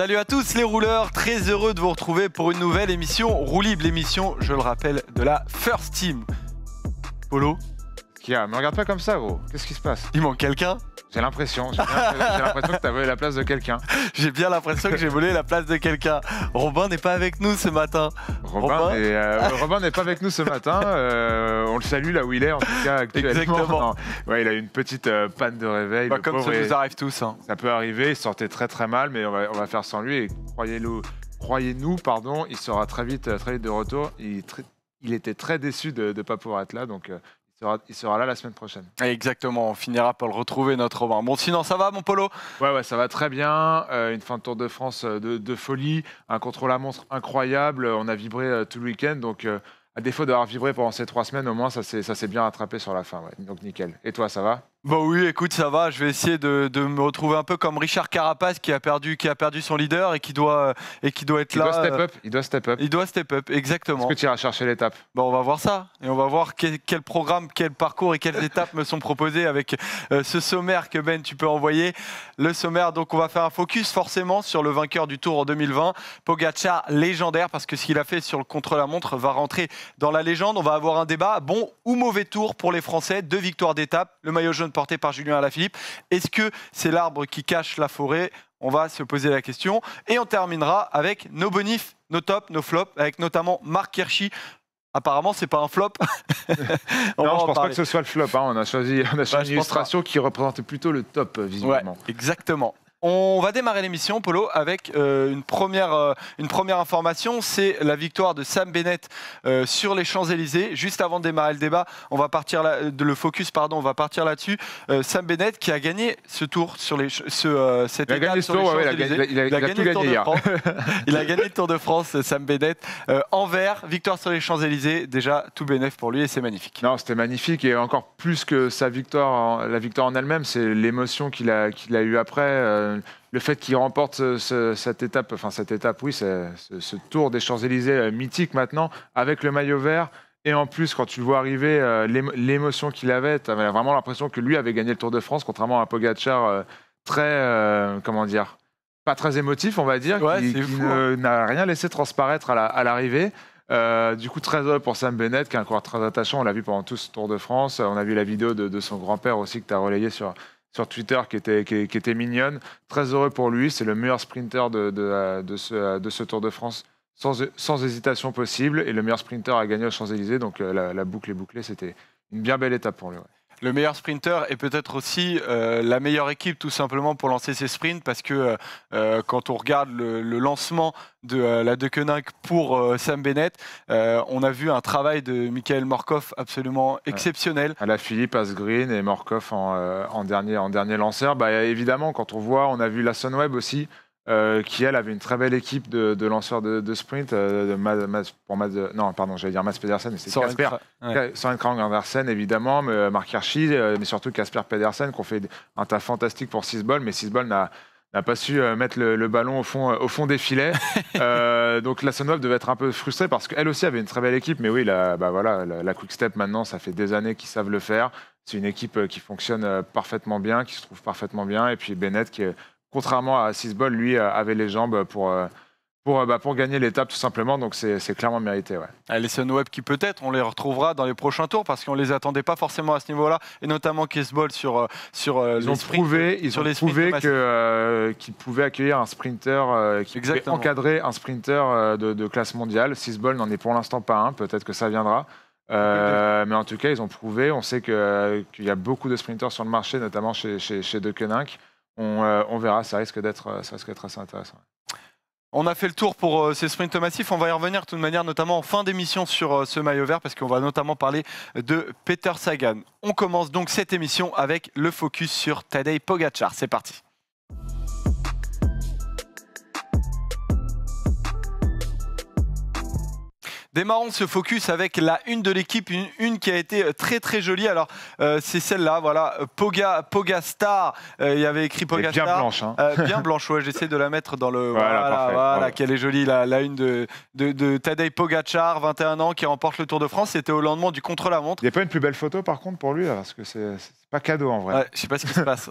Salut à tous les rouleurs, très heureux de vous retrouver pour une nouvelle émission roulible, émission, je le rappelle, de la First Team. Polo Kia, me regarde pas comme ça gros, qu'est-ce qui se passe Il manque quelqu'un j'ai l'impression. J'ai l'impression que tu as volé la place de quelqu'un. J'ai bien l'impression que j'ai volé la place de quelqu'un. Robin n'est pas avec nous ce matin. Robin, Robin... n'est euh, euh, pas avec nous ce matin. Euh, on le salue là où il est, en tout cas actuellement. Exactement. il a eu une petite panne de réveil. Bah, comme ça nous arrive tous. Hein. Ça peut arriver. Il sortait très très mal, mais on va, on va faire sans lui. Et croyez croyez-nous, pardon, il sera très vite, très vite de retour. Il, il était très déçu de ne pas pouvoir être là, donc il sera là la semaine prochaine. Exactement, on finira par le retrouver, notre Romain. Bon, sinon, ça va, mon Polo ouais, ouais, ça va très bien. Euh, une fin de Tour de France euh, de, folie, un contrôle à monstre incroyable. Euh, on a vibré tout le week-end, donc à défaut d'avoir vibré pendant ces trois semaines, au moins, ça s'est bien rattrapé sur la fin. Donc, nickel. Et toi, ça va Bon oui, écoute, ça va. Je vais essayer de, me retrouver un peu comme Richard Carapaz qui a perdu, qui a perdu son leader et qui doit euh, et qui doit être il là. Doit step euh, up, il doit step up. Il doit step up, exactement. Est-ce que tu iras chercher l'étape Bon, on va voir ça et on va voir quel, programme, quel parcours et quelles étapes me sont proposées avec euh, ce sommaire que Ben tu peux envoyer. Le sommaire, donc on va faire un focus forcément sur le vainqueur du Tour en 2020, Pogacar, légendaire parce que ce qu'il a fait sur le contre-la-montre va rentrer dans la légende. On va avoir un débat bon ou mauvais tour pour les Français, deux victoires d'étape, le maillot jaune porté par Julien Alaphilippe. Est-ce que c'est l'arbre qui cache la forêt On va se poser la question. Et on terminera avec nos bonifs, nos tops, nos flops, avec notamment Marc Kershi Apparemment, c'est pas un flop. non, je pense pas que ce soit le flop. Hein. On a choisi, une bah, illustration qui représente plutôt le top, euh, visiblement. Ouais, exactement. On va démarrer l'émission, Polo, avec euh, une, première, euh, une première information. C'est la victoire de Sam Bennett euh, sur les Champs-Élysées. Juste avant de démarrer le débat, on va partir là, de le focus, pardon, on va partir là-dessus. Sam Bennett qui a gagné ce tour sur les, sur Champs-Élysées. il, a gagné le Tour de France. il a gagné le Tour de France, Sam Bennett. en vert. victoire sur les Champs-Élysées. Déjà, tout bénéf pour lui et c'est magnifique. Non, c'était magnifique et encore plus que sa victoire, la victoire en elle-même, c'est l'émotion qu'il a, qu'il a eue après le fait qu'il remporte cette étape, enfin cette étape, oui, ce, tour des Champs-Élysées euh, mythique maintenant, avec le maillot vert. Et en plus, quand tu le vois arriver, euh, l'émotion qu'il avait, tu avais vraiment l'impression que lui avait gagné le Tour de France, contrairement à Pogacar, euh, très, comment dire, pas très émotif, on va dire, qui, hein. n'a rien laissé transparaître à l'arrivée. du coup, très heureux pour Sam Bennett, qui est un coureur très attachant. On l'a vu pendant tout ce Tour de France. On a vu la vidéo de, de son grand-père aussi que tu as relayé sur, sur Twitter qui était, qui, était mignonne. Très heureux pour lui, c'est le meilleur sprinter de, ce, Tour de France. Sans, sans, hésitation possible, et le meilleur sprinter a gagné aux Champs-Élysées, donc euh, la, boucle est bouclée, c'était une bien belle étape pour lui le meilleur sprinter et peut-être aussi euh, la meilleure équipe tout simplement pour lancer ses sprints parce que euh, euh, quand on regarde le, lancement de la De Koenig pour Sam Bennett, on a vu un travail de Michael Morkov absolument exceptionnel. À la Philippe Asgreen et Morkov en, dernier, en dernier lanceur. Bah, évidemment, quand on voit, on a vu la Sunweb aussi euh, qui elle avait une très belle équipe de, lanceurs de, sprint euh, de pour non pardon j'allais dire Pedersen mais c'est Casper Andersen évidemment mais, Hershey, euh, mais surtout Casper Pedersen qui ont fait un tas fantastique pour Sisbol mais Sisbol n'a n'a pas su mettre le, ballon au fond, au fond des filets. donc la Sunweb devait être un peu frustrée parce qu'elle aussi avait une très belle équipe. Mais oui, la, bah voilà, la, la Quick Step maintenant, ça fait des années qu'ils savent le faire. C'est une équipe qui fonctionne parfaitement bien, qui se trouve parfaitement bien. Et puis Bennett qui est contrairement à Sisbol, lui euh, avait les jambes pour. Euh, pour, euh, bah, pour, gagner l'étape tout simplement. Donc c'est clairement mérité. Ouais. Les Sunweb qui peut-être, on les retrouvera dans les prochains tours parce qu'on ne les attendait pas forcément à ce niveau-là. Et notamment Kisbol sur, sur ils les prouvé, Ils sur ont les prouvé qu'ils pouvaient accueillir un sprinter, qui pouvaient encadrer un sprinter de, de, classe mondiale. Sisbol n'en est pour l'instant pas un, peut-être que ça viendra. mais en tout cas, ils ont prouvé. On sait qu'il y a beaucoup de sprinteurs sur le marché, notamment chez, chez, chez De euh, on, verra, euh, ça risque d'être assez intéressant. On a fait le tour pour euh, ces sprints massifs. On va y revenir de toute manière, notamment en fin d'émission sur ce maillot vert, parce qu'on va notamment parler de Peter Sagan. On commence donc cette émission avec le focus sur Tadej Pogacar. C'est parti. Démarrons ce focus avec la une de l'équipe, une, qui a été euh, très très jolie. Alors euh, c'est celle-là, voilà, euh, Poga, Poga il y avait écrit Pogastar, bien Blanche, hein. bien blanche, ouais, j'essaie de la mettre dans le. Voilà, voilà, qu'elle est jolie, la, une de, de, de, Tadej Pogacar, 21 ans, qui remporte le Tour de France. C'était au lendemain du contre-la-montre. Il n'y a pas une plus belle photo par contre pour lui, parce que c'est pas cadeau en vrai. Ouais, je sais pas ce qui se passe.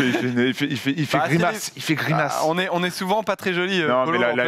il fait, grimace. Il fait grimace. on, est, on est souvent pas très joli. Euh, la,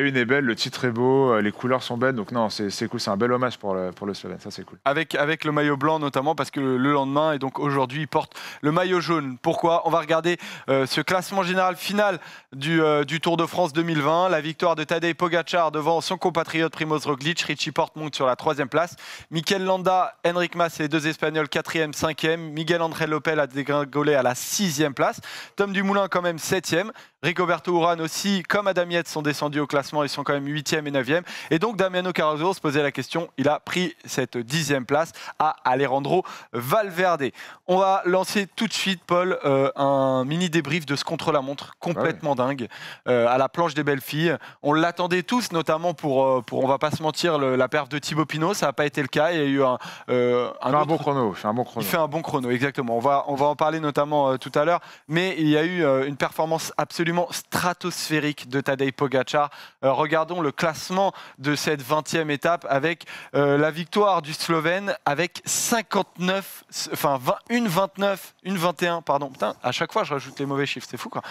une, est belle, le titre est beau, euh, les couleurs sont belles. Donc non, c'est cool. C'est un bel hommage pour le, pour le Slovène. Ça, c'est cool. Avec, avec le maillot blanc notamment, parce que le lendemain, et donc aujourd'hui, il porte le maillot jaune. Pourquoi On va regarder euh, ce classement général final du, du Tour de France 2020. La victoire de Tadej Pogacar devant son compatriote Primoz Roglic. Richie Porte monte sur la troisième place. Mikel Landa, Henrik Mas et les deux Espagnols quatrième 5 Miguel André Lopel a dégringolé à la 6e place. Tom Dumoulin, quand même, 7e. Rigoberto Urán aussi, comme Adam sont descendus au classement. Ils sont quand même 8e et 9e. Et donc, Damiano Caruso se posait la question. Il a pris cette 10 place à Alejandro Valverde. On va lancer tout de suite, Paul, euh, un mini débrief de ce contre-la-montre complètement dingue euh, à la planche des belles filles. On l'attendait tous, notamment pour, euh, pour, on va pas se mentir, la perte de Thibaut Pinot. Ça n'a pas été le cas. Il y a eu un, un, bon chrono. C'est un bon il fait un bon chrono, exactement. On va, on va en parler notamment euh, tout à l'heure. Mais il y a eu euh, une performance absolument stratosphérique de Tadej Pogacar. Euh, regardons le classement de cette 20e étape avec la victoire du Slovène avec 59, enfin 20, une 29, une 21, pardon. Putain, à chaque fois je rajoute les mauvais chiffres, c'est fou quoi.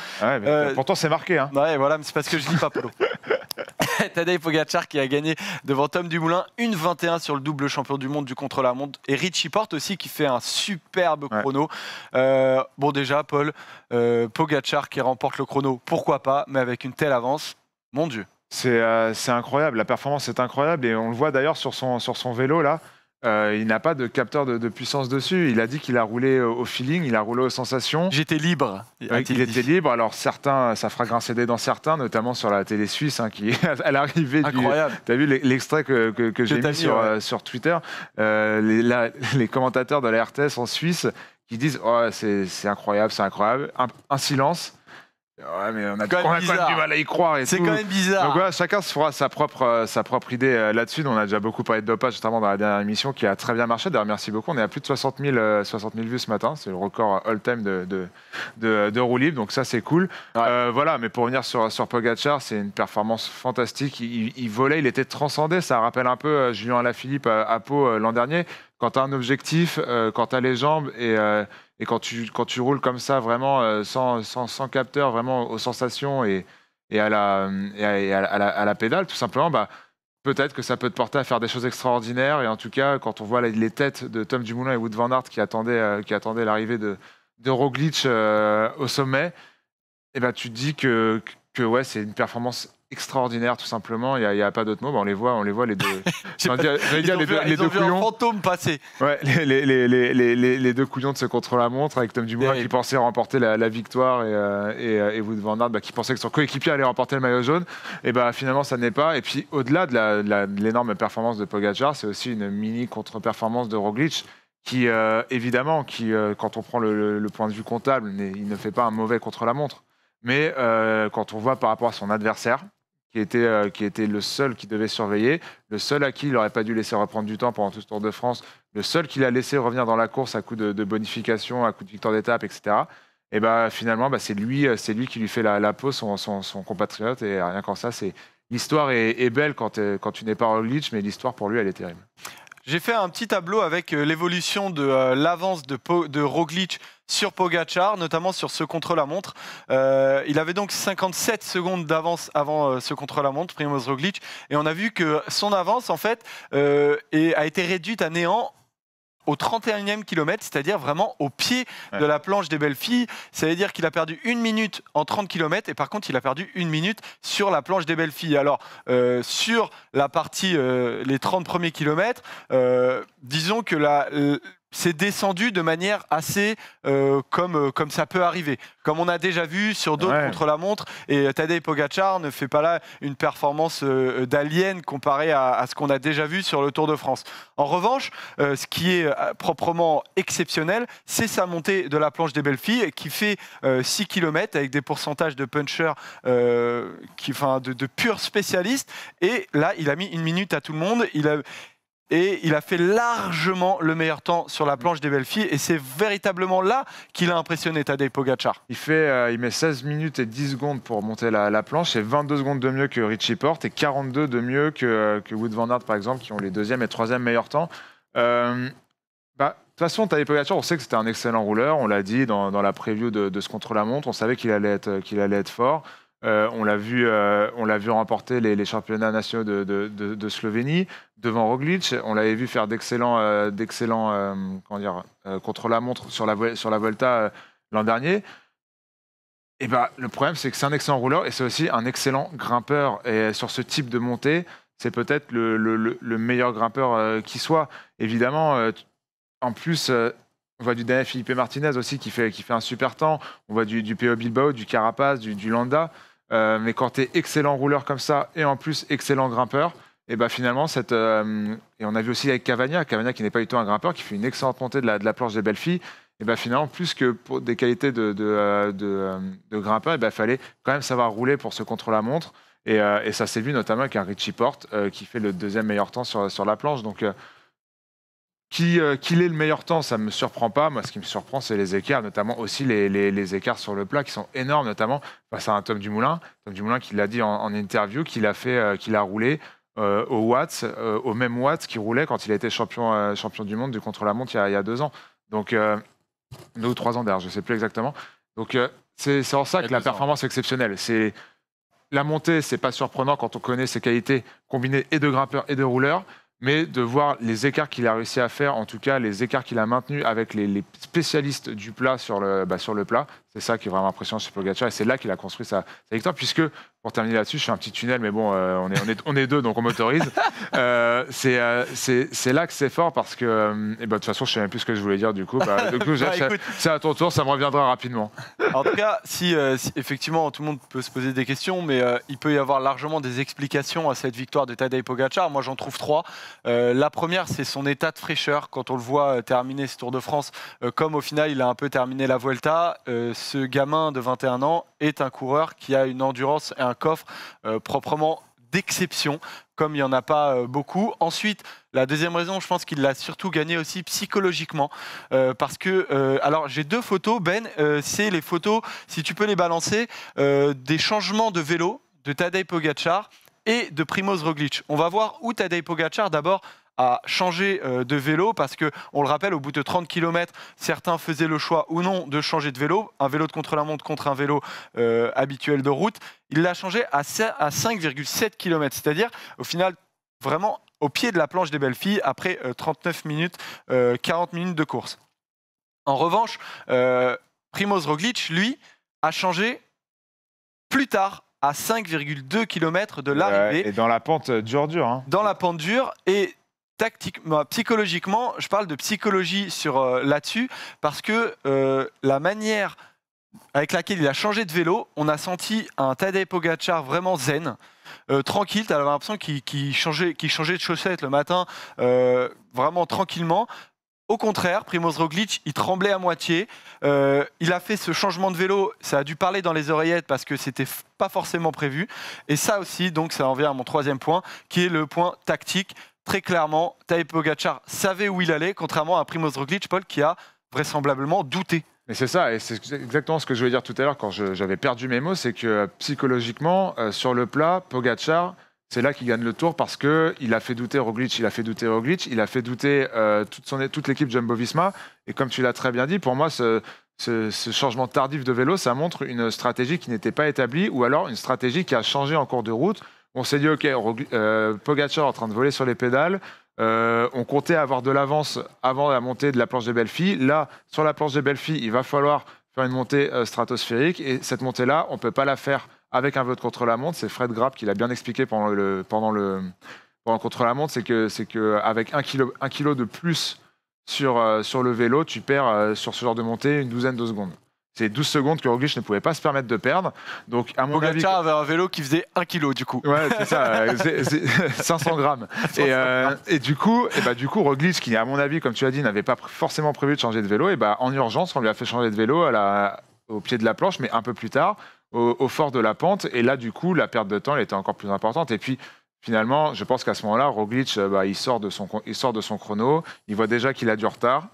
pourtant c'est marqué. Hein. Ouais, voilà, c'est parce que je dis pas Polo. Tadej Pogacar qui a gagné devant Tom Dumoulin, une 21 sur le double champion du monde du contre-la-montre. Et Richie Porte aussi qui fait un superbe chrono. Euh, bon, déjà, Paul, euh, Pogacar qui remporte le chrono, pourquoi pas, mais avec une telle avance, mon Dieu. C'est euh, incroyable, la performance est incroyable et on le voit d'ailleurs sur son vélo là. Euh, il n'a pas de capteur de, puissance dessus. Il a dit qu'il a roulé euh, au feeling, il a roulé aux sensations. J'étais libre. il était libre. Alors certains, ça fera grincer des dents certains, notamment sur la télé suisse, hein, qui qui à l'arrivée du. Incroyable. T'as vu l'extrait que, que, j'ai mis, sur, euh, sur Twitter. Les, commentateurs de la RTS en Suisse qui disent oh, c'est incroyable, c'est incroyable. un silence. Ouais, mais on a, quand même du mal à y croire. C'est quand même bizarre. Donc, voilà, chacun se fera sa propre, euh, sa propre idée euh, là-dessus. On a déjà beaucoup parlé de dopage, notamment dans la dernière émission, qui a très bien marché. D'ailleurs, merci beaucoup. On est à plus de 60 000, 60 vues ce matin. C'est le record euh, all-time de, de, de, roue libre. Donc, ça, c'est cool. voilà, mais pour revenir sur, sur Pogacar, c'est une performance fantastique. Il, volait, il était transcendé. Ça rappelle un peu Julien Alaphilippe à, à Pau l'an dernier. Quand tu as un objectif, quand tu as les jambes et et quand tu, quand tu roules comme ça, vraiment euh, sans, sans, capteur, vraiment aux sensations et, et, à, la, à, la, pédale, tout simplement, bah, peut-être que ça peut te porter à faire des choses extraordinaires. Et en tout cas, quand on voit les, têtes de Tom Dumoulin et Wood Van Hart qui attendaient, euh, qui attendaient l'arrivée de, de Roglic euh, au sommet, et eh ben, tu te dis que, que ouais, c'est une performance extraordinaire tout simplement. Il n'y a, pas d'autre mot. on les voit, on les voit les deux. enfin, dire, les, deux, couillons. les, les, les, deux couillons de ce contre la montre avec Tom Dumoulin qui pensait remporter la, victoire et, euh, et, euh, et, Wood Van bah, qui pensait que son coéquipier allait remporter le maillot jaune. Et bah finalement ça n'est pas. Et puis au-delà de l'énorme performance de Pogacar, c'est aussi une mini contre-performance de Roglic qui euh, évidemment, qui quand on prend le, point de vue comptable, il ne fait pas un mauvais contre la montre. Mais quand on voit par rapport à son adversaire, qui était, euh, qui était le seul qui devait surveiller, le seul à qui il n'aurait pas dû laisser reprendre du temps pendant tout ce Tour de France, le seul qui l'a laissé revenir dans la course à coup de, bonification, à coup de victoire d'étape, etc. Et bah, finalement, bah, c'est lui, euh, c'est lui qui lui fait la, peau, son, compatriote. Et rien qu'en ça, c'est l'histoire est, belle euh, quand, tu n'es pas glitch, mais l'histoire pour lui, elle est terrible. J'ai fait un petit tableau avec euh, l'évolution de euh, l'avance de, de, Roglic sur Pogachar, notamment sur ce contre-la-montre. Euh, il avait donc 57 secondes d'avance avant ce contre-la-montre, Primoz Roglic, et on a vu que son avance, en fait, a été réduite à néant au 31e kilomètre, c'est-à-dire vraiment au pied de la planche des belles filles. Ça veut dire qu'il a perdu une minute en 30 km et par contre il a perdu une minute sur la planche des belles filles. Alors euh, sur la partie, euh, les 30 premiers kilomètres, euh, disons que la, c'est descendu de manière assez euh, comme, euh, comme ça peut arriver. Comme on a déjà vu sur d'autres contre la montre. Et Tadej Pogacar ne fait pas là une performance euh, d'alien comparée à, ce qu'on a déjà vu sur le Tour de France. En revanche, ce qui est proprement exceptionnel, c'est sa montée de la planche des belles filles qui fait 6 km avec des pourcentages de punchers qui, de, de purs spécialistes. Et là, il a mis une minute à tout le monde. Il a, et il a fait largement le meilleur temps sur la planche des belles Et c'est véritablement là qu'il a impressionné Tadej Pogacar. Il, fait, euh, met 16 minutes et 10 secondes pour monter la, planche C'est 22 secondes de mieux que Richie Porte et 42 de mieux que, euh, Wood Van Aert, par exemple, qui ont les deuxième et troisième meilleurs temps. Euh, bah, de toute façon, Tadej Pogacar, on sait que c'était un excellent rouleur. On l'a dit dans, la preview de, ce contre-la-montre. On savait qu'il allait être fort. Euh, on l'a vu, euh, on l'a vu remporter les, championnats nationaux de, Slovénie devant Roglic. On l'avait vu faire d'excellents, euh, d'excellents, dire, contre la montre sur la sur Volta l'an dernier. Et eh ben, le problème, c'est que c'est un excellent rouleur et c'est aussi un excellent grimpeur. Et sur ce type de montée, c'est peut-être le meilleur grimpeur qui soit. Évidemment, en plus on voit du Daniel Philippe Martinez aussi qui fait, qui fait un super temps. On voit du, du PO Bilbao, du Carapaz, du, Landa. Euh, mais quand tu es excellent rouleur comme ça et en plus excellent grimpeur, et eh ben finalement, cette, euh, et on a vu aussi avec Cavagna, Cavagna qui n'est pas du tout un grimpeur, qui fait une excellente montée de la, de la planche des filles Et eh ben finalement, plus que pour des qualités de, de, euh, grimpeur, eh ben, il ben fallait quand même savoir rouler pour ce contre-la-montre. Et, ça s'est vu notamment avec un Richie Porte qui fait le deuxième meilleur temps sur, sur la planche. Donc euh, qu'il est le meilleur temps, ça ne me surprend pas. Moi, ce qui me surprend, c'est les écarts, notamment aussi les, écarts sur le plat qui sont énormes, notamment face à un Tom Dumoulin. Tom Dumoulin qui l'a dit en, interview, qu'il a, fait, euh, qu'il a roulé euh, au Watts, au même Watts qui roulait quand il était champion, champion du monde du contre-la-montre il, y a deux ans. Donc, deux ou trois ans d'ailleurs, je ne sais plus exactement. Donc, c'est en ça que la performance est exceptionnelle. C'est la montée, c'est pas surprenant quand on connaît ses qualités combinées et de grimpeur et de rouleur mais de voir les écarts qu'il a réussi à faire, en tout cas les écarts qu'il a maintenus avec les, spécialistes du plat sur le, bah, sur le plat, c'est ça qui est vraiment impressionnant chez Pogacar. Et c'est là qu'il a construit sa, victoire. Puisque, pour terminer là-dessus, je fais un petit tunnel, mais bon, euh, on, est, on, est, on, est, deux, donc on m'autorise. Euh, euh, c'est, c'est, là que c'est fort parce que. et ben, de toute façon, je ne sais même plus ce que je voulais dire du coup. Bah, bah c'est à ton tour, ça me reviendra rapidement. en tout cas, si, effectivement tout le monde peut se poser des questions, mais il peut y avoir largement des explications à cette victoire de Tadej Pogacar. Moi, j'en trouve trois. la première, c'est son état de fraîcheur quand on le voit terminer ce Tour de France, comme au final, il a un peu terminé la Vuelta ce gamin de 21 ans est un coureur qui a une endurance et un coffre euh, proprement d'exception, comme il n'y en a pas euh, beaucoup. Ensuite, la deuxième raison, je pense qu'il l'a surtout gagné aussi psychologiquement, euh, parce que, alors j'ai deux photos, Ben, c'est les photos, si tu peux les balancer, des changements de vélo de Tadej Pogacar et de Primoz Roglic. On va voir où Tadej Pogacar d'abord a changé euh, de vélo parce que on le rappelle au bout de 30 km certains faisaient le choix ou non de changer de vélo un vélo de contre-la-montre contre un vélo euh, habituel de route il l'a changé à 5,7 km c'est-à-dire au final vraiment au pied de la planche des belles filles après 39 euh, minutes 40 minutes de course en revanche Primoz Roglic lui a changé plus tard à 5,2 km de l'arrivée. et dans la pente euh, dure dure. Hein. Dans la pente dure et tactiquement, psychologiquement, je parle de psychologie sur euh, là-dessus parce que euh, la manière avec laquelle il a changé de vélo, on a senti un Tadej Pogacar vraiment zen, tranquille. Tu as l'impression qu'il changeait, qui changeait de chaussettes le matin, vraiment tranquillement. Au contraire, Primoz Roglic, il tremblait à moitié. Euh, il a fait ce changement de vélo, ça a dû parler dans les oreillettes parce que c'était pas forcément prévu. Et ça aussi, donc ça en vient à mon troisième point, qui est le point tactique. Très clairement, Tadej Pogacar savait où il allait, contrairement à Primoz Roglic, Paul, qui a vraisemblablement douté. Mais c'est ça, et c'est exactement ce que je voulais dire tout à l'heure quand j'avais perdu mes mots, c'est que euh, psychologiquement, euh, sur le plat, Pogacar c'est là qu'il gagne le tour parce qu'il a fait douter Roglic, il a fait douter Roglic, il a fait douter euh, toute, l'équipe Jumbo-Visma. Et comme tu l'as très bien dit, pour moi, ce, changement tardif de vélo, ça montre une stratégie qui n'était pas établie ou alors une stratégie qui a changé en cours de route. On s'est dit, OK, euh, en train de voler sur les pédales. Euh, on comptait avoir de l'avance avant la montée de la planche des belles Là, sur la planche des belles il va falloir faire une montée stratosphérique. Et cette montée-là, on ne peut pas la faire avec un vote contre la montre. C'est Fred Grapp qui l'a bien expliqué pendant le, pendant le, pendant contre la montre. C'est que, c'est que avec un kilo, un kilo de plus sur, euh, sur le vélo, tu perds euh, sur ce genre de montée une douzaine de secondes. C'est 12 secondes que Roglic ne pouvait pas se permettre de perdre. Donc, à mon avait un vélo qui faisait 1 kg, du coup. Ouais, c'est ça, euh, c'est, 500 grammes. et, et, du coup, et bah, du coup, Roglic, qui, à mon avis, comme tu as dit, n'avait pas forcément prévu de changer de vélo, et bah, en urgence, on lui a fait changer de vélo à la, au pied de la planche, mais un peu plus tard au, fort de la pente. Et là, du coup, la perte de temps, était encore plus importante. Et puis, finalement, je pense qu'à ce moment-là, Roglic, euh, bah, il, sort de son, il sort de son chrono. Il voit déjà qu'il a du retard.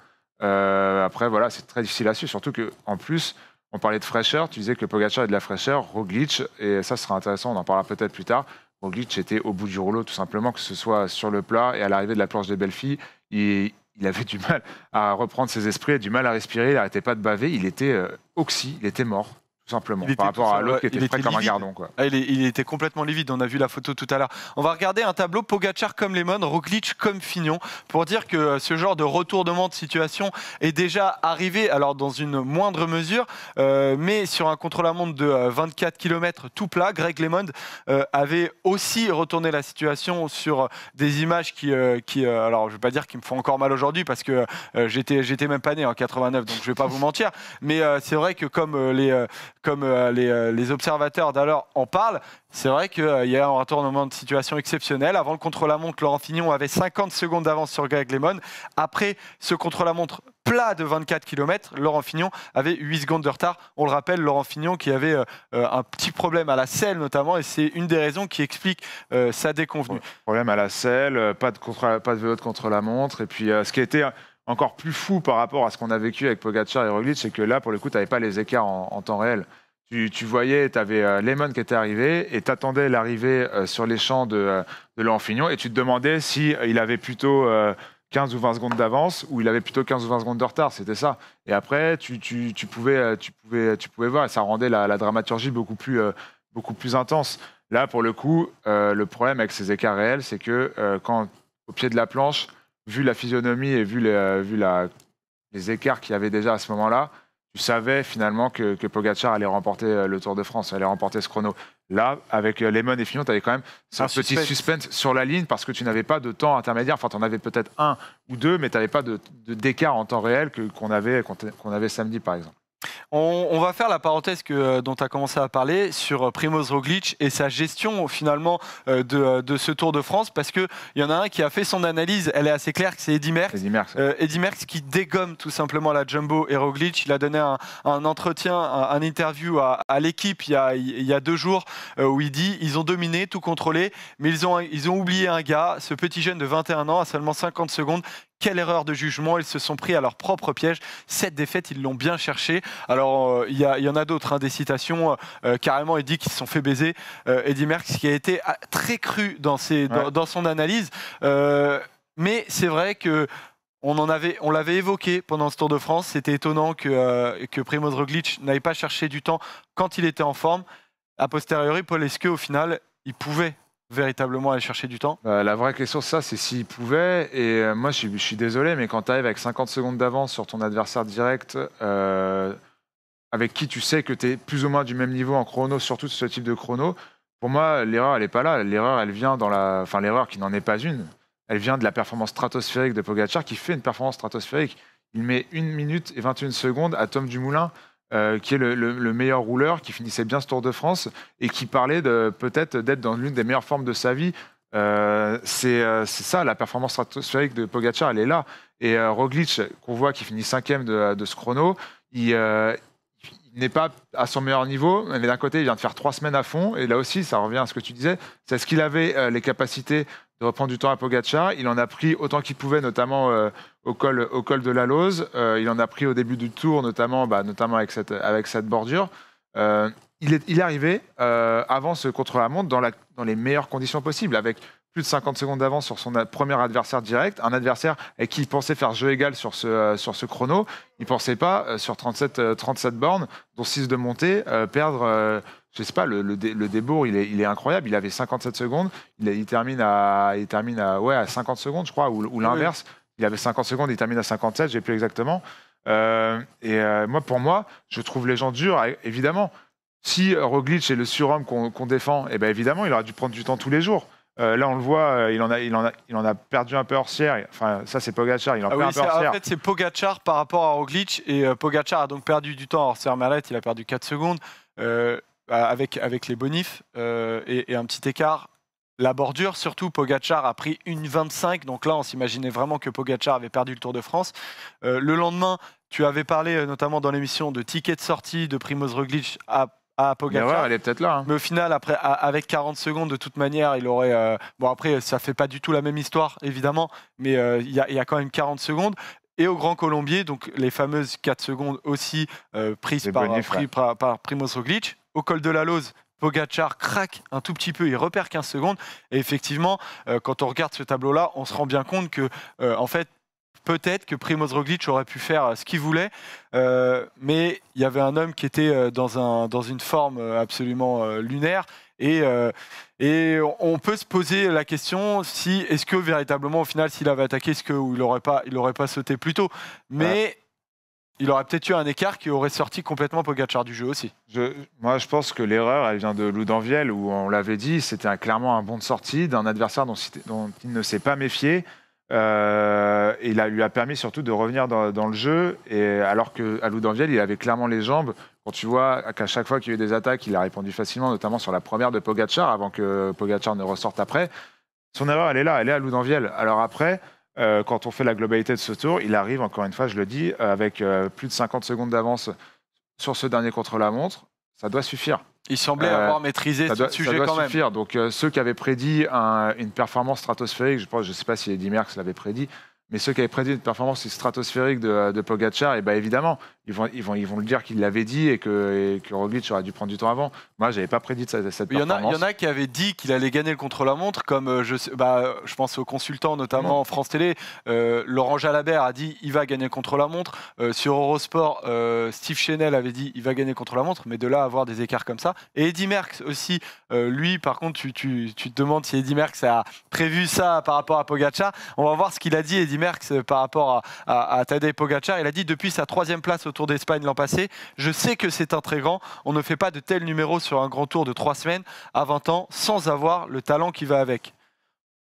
Euh, après, voilà, c'est très difficile à suivre. Surtout qu'en plus, on parlait de fraîcheur. Tu disais que Pogacar a de la fraîcheur. Roglic, et ça sera intéressant, on en parlera peut-être plus tard. Roglic était au bout du rouleau, tout simplement, que ce soit sur le plat et à l'arrivée de la planche des filles Il, il avait du mal à reprendre ses esprits, du mal à respirer, il n'arrêtait pas de baver, il était euh, oxy, il était mort par rapport à l'autre qui était, frais comme un gardon. Quoi. Ah, il, était complètement livide, on a vu la photo tout à l'heure. On va regarder un tableau Pogachar comme Lemon, Roglic comme Fignon, pour dire que euh, ce genre de retournement de situation est déjà arrivé, alors dans une moindre mesure, euh, mais sur un contrôle la montre de 24 euh, km tout plat, Greg Lemon avait aussi retourné la situation sur des images qui, qui alors je ne vais pas dire qu'ils me font encore mal aujourd'hui parce que j'étais même pas né en 89, donc je ne vais pas vous mentir, mais c'est vrai que comme les comme euh, euh, les, observateurs d'alors en parlent, c'est vrai qu'il euh, y a un retournement de situation exceptionnelle Avant le contre-la-montre, Laurent Fignon avait 50 secondes d'avance sur Greg Lemon Après ce contre-la-montre plat de 24 km, Laurent Fignon avait 8 secondes de retard. On le rappelle, Laurent Fignon qui avait un petit problème à la selle notamment, et c'est une des raisons qui explique sa déconvenue. Problème à la selle, pas de, pas de vélo de contre la montre, et puis ce qui était encore plus fou par rapport à ce qu'on a vécu avec Pogacar et Roglic, c'est que là, pour le coup, tu n'avais pas les écarts en, temps réel. Tu, voyais, tu avais euh, Lemon qui était arrivé et tu attendais l'arrivée euh, sur les champs de, euh, de Lanfignon et tu te demandais si il avait plutôt 15 ou 20 secondes d'avance ou il avait plutôt 15 ou 20 secondes de retard, c'était ça. Et après, tu, tu, pouvais, tu, pouvais, tu pouvais voir et ça rendait la, la dramaturgie beaucoup plus, beaucoup plus intense. Là, pour le coup, le problème avec ces écarts réels, c'est que quand au pied de la planche, vu la physionomie et vu, euh, les, écarts qu'il y avait déjà à ce moment-là, tu savais finalement que, que Pogacar allait remporter euh, le Tour de France, allait remporter ce chrono. Là, avec euh, Lemon et Fignon, tu avais quand même un, petit suspense sur la ligne parce que tu n'avais pas de temps intermédiaire. Enfin, tu en avais peut-être un ou deux, mais tu n'avais pas d'écart en temps réel qu'on avait, avait samedi, par exemple. On, va faire la parenthèse que, euh, dont tu as commencé à parler sur euh, Primoz Roglic et sa gestion finalement euh, de, ce Tour de France parce qu'il y en a un qui a fait son analyse, elle est assez claire, c'est Eddy Merckx. Eddy Merckx. qui dégomme tout simplement la Jumbo et Roglic. Il a donné un, entretien, un, interview à, l'équipe il, y a deux jours où il dit ils ont dominé, tout contrôlé, mais ils ont, ils ont oublié un gars, ce petit jeune de 21 ans à seulement 50 secondes quelle erreur de jugement, ils se sont pris à leur propre piège. Cette défaite, ils l'ont bien cherchée. Alors, euh, il y, en a d'autres, hein, des citations. Euh, euh, carrément, Eddie qui se sont fait baiser. Eddie Merckx qui a été ah, très cru dans, son analyse. mais c'est vrai qu'on en avait, on l'avait évoqué pendant ce Tour de France. C'était étonnant que, que Primoz Roglic n'avait pas cherché du temps quand il était en forme. A posteriori, Paul Esque, au final, il pouvait véritablement aller chercher du temps euh, La vraie question, ça, c'est s'il pouvait. Et euh, moi, je, suis désolé, mais quand tu arrives avec 50 secondes d'avance sur ton adversaire direct, euh, avec qui tu sais que tu es plus ou moins du même niveau en chrono, surtout sur ce type de chrono, pour moi, l'erreur, elle n'est pas là. L'erreur, elle vient dans la. Enfin, l'erreur qui n'en est pas une, elle vient de la performance stratosphérique de Pogacar, qui fait une performance stratosphérique. Il met 1 minute et 21 secondes à Tom Dumoulin. Euh, qui est le, meilleur rouleur, qui finissait bien ce Tour de France et qui parlait de peut-être d'être dans l'une des meilleures formes de sa vie. Euh, euh, c'est ça, la performance stratosphérique de Pogacar, elle est là. Et Roglic, qu'on voit qui finit cinquième de, ce chrono, il, il n'est pas à son meilleur niveau, mais d'un côté, il vient de faire trois semaines à fond, et là aussi, ça revient à ce que tu disais, c'est ce qu'il avait les capacités de reprendre du temps à Pogacar Il en a pris autant qu'il pouvait, notamment au col, au col de la Lose. Euh, il en a pris au début du tour, notamment, bah, notamment avec, cette, avec cette bordure. Euh, il, est, il est arrivé euh, avant ce contre-la-montre dans, la, dans les meilleures conditions possibles, avec plus de 50 secondes d'avance sur son premier adversaire direct, un adversaire avec qui il pensait faire jeu égal sur ce, euh, sur ce chrono. Il ne pensait pas, sur 37, 37 bornes, dont 6 de montée, perdre je sais pas, le, le, il est, il est, incroyable. Il avait 57 secondes. Il, il termine, à, il termine à, ouais, à 50 secondes, je crois, ou, ah l'inverse. Il avait 50 secondes, il termine à 57, j'ai plus exactement. Euh, et euh, moi, pour moi, je trouve les gens durs, évidemment. Si Roglic est le surhomme qu'on défend, eh ben évidemment, il aura dû prendre du temps tous les jours. Euh, là, on le voit, il en, a, il, en a, il en a perdu un peu hors sière. Enfin, ça, c'est Pogachar. Il en ah perd un peu En fait, c'est Pogachar par rapport à Roglic. Et Pogachar a donc perdu du temps. hors Merlette. il a perdu 4 secondes avec, avec les bonifs et, un petit écart la bordure. Surtout, Pogachar a pris une 25. Donc là, on s'imaginait vraiment que Pogachar avait perdu le Tour de France. Euh, le lendemain, tu avais parlé euh, notamment dans l'émission de tickets de sortie de Primoz Roglic à Pogacar. Mais elle est peut-être là. Hein. au final, après, avec 40 secondes, de toute manière, il aurait. Euh, bon, après, ça fait pas du tout la même histoire, évidemment, mais il y, a, quand même 40 secondes. Et au Grand Colombier, donc les fameuses 4 secondes aussi prises par, par, par, Primoz Roglic. Au col de la Lose, Bogacar craque un tout petit peu, il repère 15 secondes. Et effectivement, euh, quand on regarde ce tableau-là, on se rend bien compte que, euh, en fait, peut-être que Primoz Roglic aurait pu faire euh, ce qu'il voulait, mais il y avait un homme qui était dans, un, dans une forme absolument lunaire. Et, et on peut se poser la question si est-ce que véritablement au final s'il avait attaqué, est-ce qu'il n'aurait pas, pas sauté plus tôt. Mais il aurait peut-être eu un écart qui aurait sorti complètement pogachar du jeu aussi. moi, je pense que l'erreur, elle vient de Loudanviel, où on l'avait dit, c'était clairement un bon de sortie d'un adversaire dont, il ne s'est pas méfié. et euh, il lui a permis surtout de revenir dans, le jeu, et alors qu'à Loudanviel, il avait clairement les jambes. Quand tu vois qu'à chaque fois qu'il y a eu des attaques, il a répondu facilement, notamment sur la première de Pogacar, avant que pogachar ne ressorte après. Son erreur, elle est là, elle est à Loudanviel. Alors après, euh, quand on fait la globalité de ce tour, il arrive, encore une fois, je le dis, euh, avec euh, plus de 50 secondes d'avance sur ce dernier contre-la-montre. Ça doit suffire. Il semblait avoir maîtrisé ce sujet ça doit suffire. Donc ceux qui avaient prédit une performance stratosphérique, je ne je sais pas si Eddy Merckx l'avait prédit, mais ceux qui avaient prédit une performance stratosphérique de, de Pogacar, et eh ben évidemment, ils vont, ils, vont, ils vont le dire qu'il l'avait dit et que, Roglic aurait dû prendre du temps avant. Moi, j'avais pas prédit cette, il y performance. En a, il y en a qui avaient dit qu'il allait gagner le contre-la-montre, comme euh, je, bah, je pense aux consultants, notamment en mm. France Télé. Euh, Laurent Jalabert a dit il va gagner le contre-la-montre. Euh, sur Eurosport, Steve Chenel avait dit il va gagner le contre-la-montre, mais de là à avoir des écarts comme ça. Et Eddie Merckx aussi, lui, par contre, tu, tu, tu, te demandes si Eddie Merckx a prévu ça par rapport à Pogacar. On va voir ce qu'il a dit, Eddie. Merckx euh, par rapport à, à, Tadej Pogacar. Il a dit depuis sa troisième place au Tour d'Espagne l'an passé, je sais que c'est un très grand. On ne fait pas de tels numéros sur un grand tour de trois semaines à 20 ans sans avoir le talent qui va avec.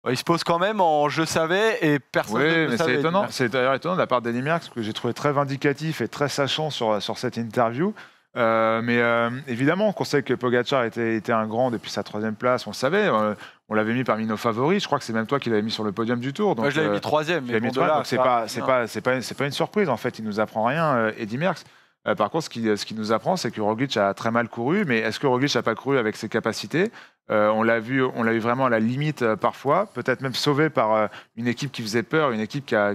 Il se pose quand même en je savais et personne ne savait. C'est étonnant. C'est d'ailleurs étonnant de la part d'Annie Merckx que j'ai trouvé très vindicatif et très sachant sur, sur cette interview. Euh, mais euh, évidemment, qu'on sait que Pogacar était, était, un grand depuis sa troisième place, on savait on l'avait mis parmi nos favoris. Je crois que c'est même toi qui l'avais mis sur le podium du tour. Moi, je l'avais mis troisième. Mais bon c'est pas, une surprise en fait. Il nous apprend rien, euh, Eddy Merckx. Euh, par contre, ce qui, nous apprend, c'est que Roglic a très mal couru. Mais est-ce que Roglic n'a pas couru avec ses capacités euh, On l'a vu, on l'a vu vraiment à la limite parfois, peut-être même sauvé par une équipe qui faisait peur, une équipe qui a,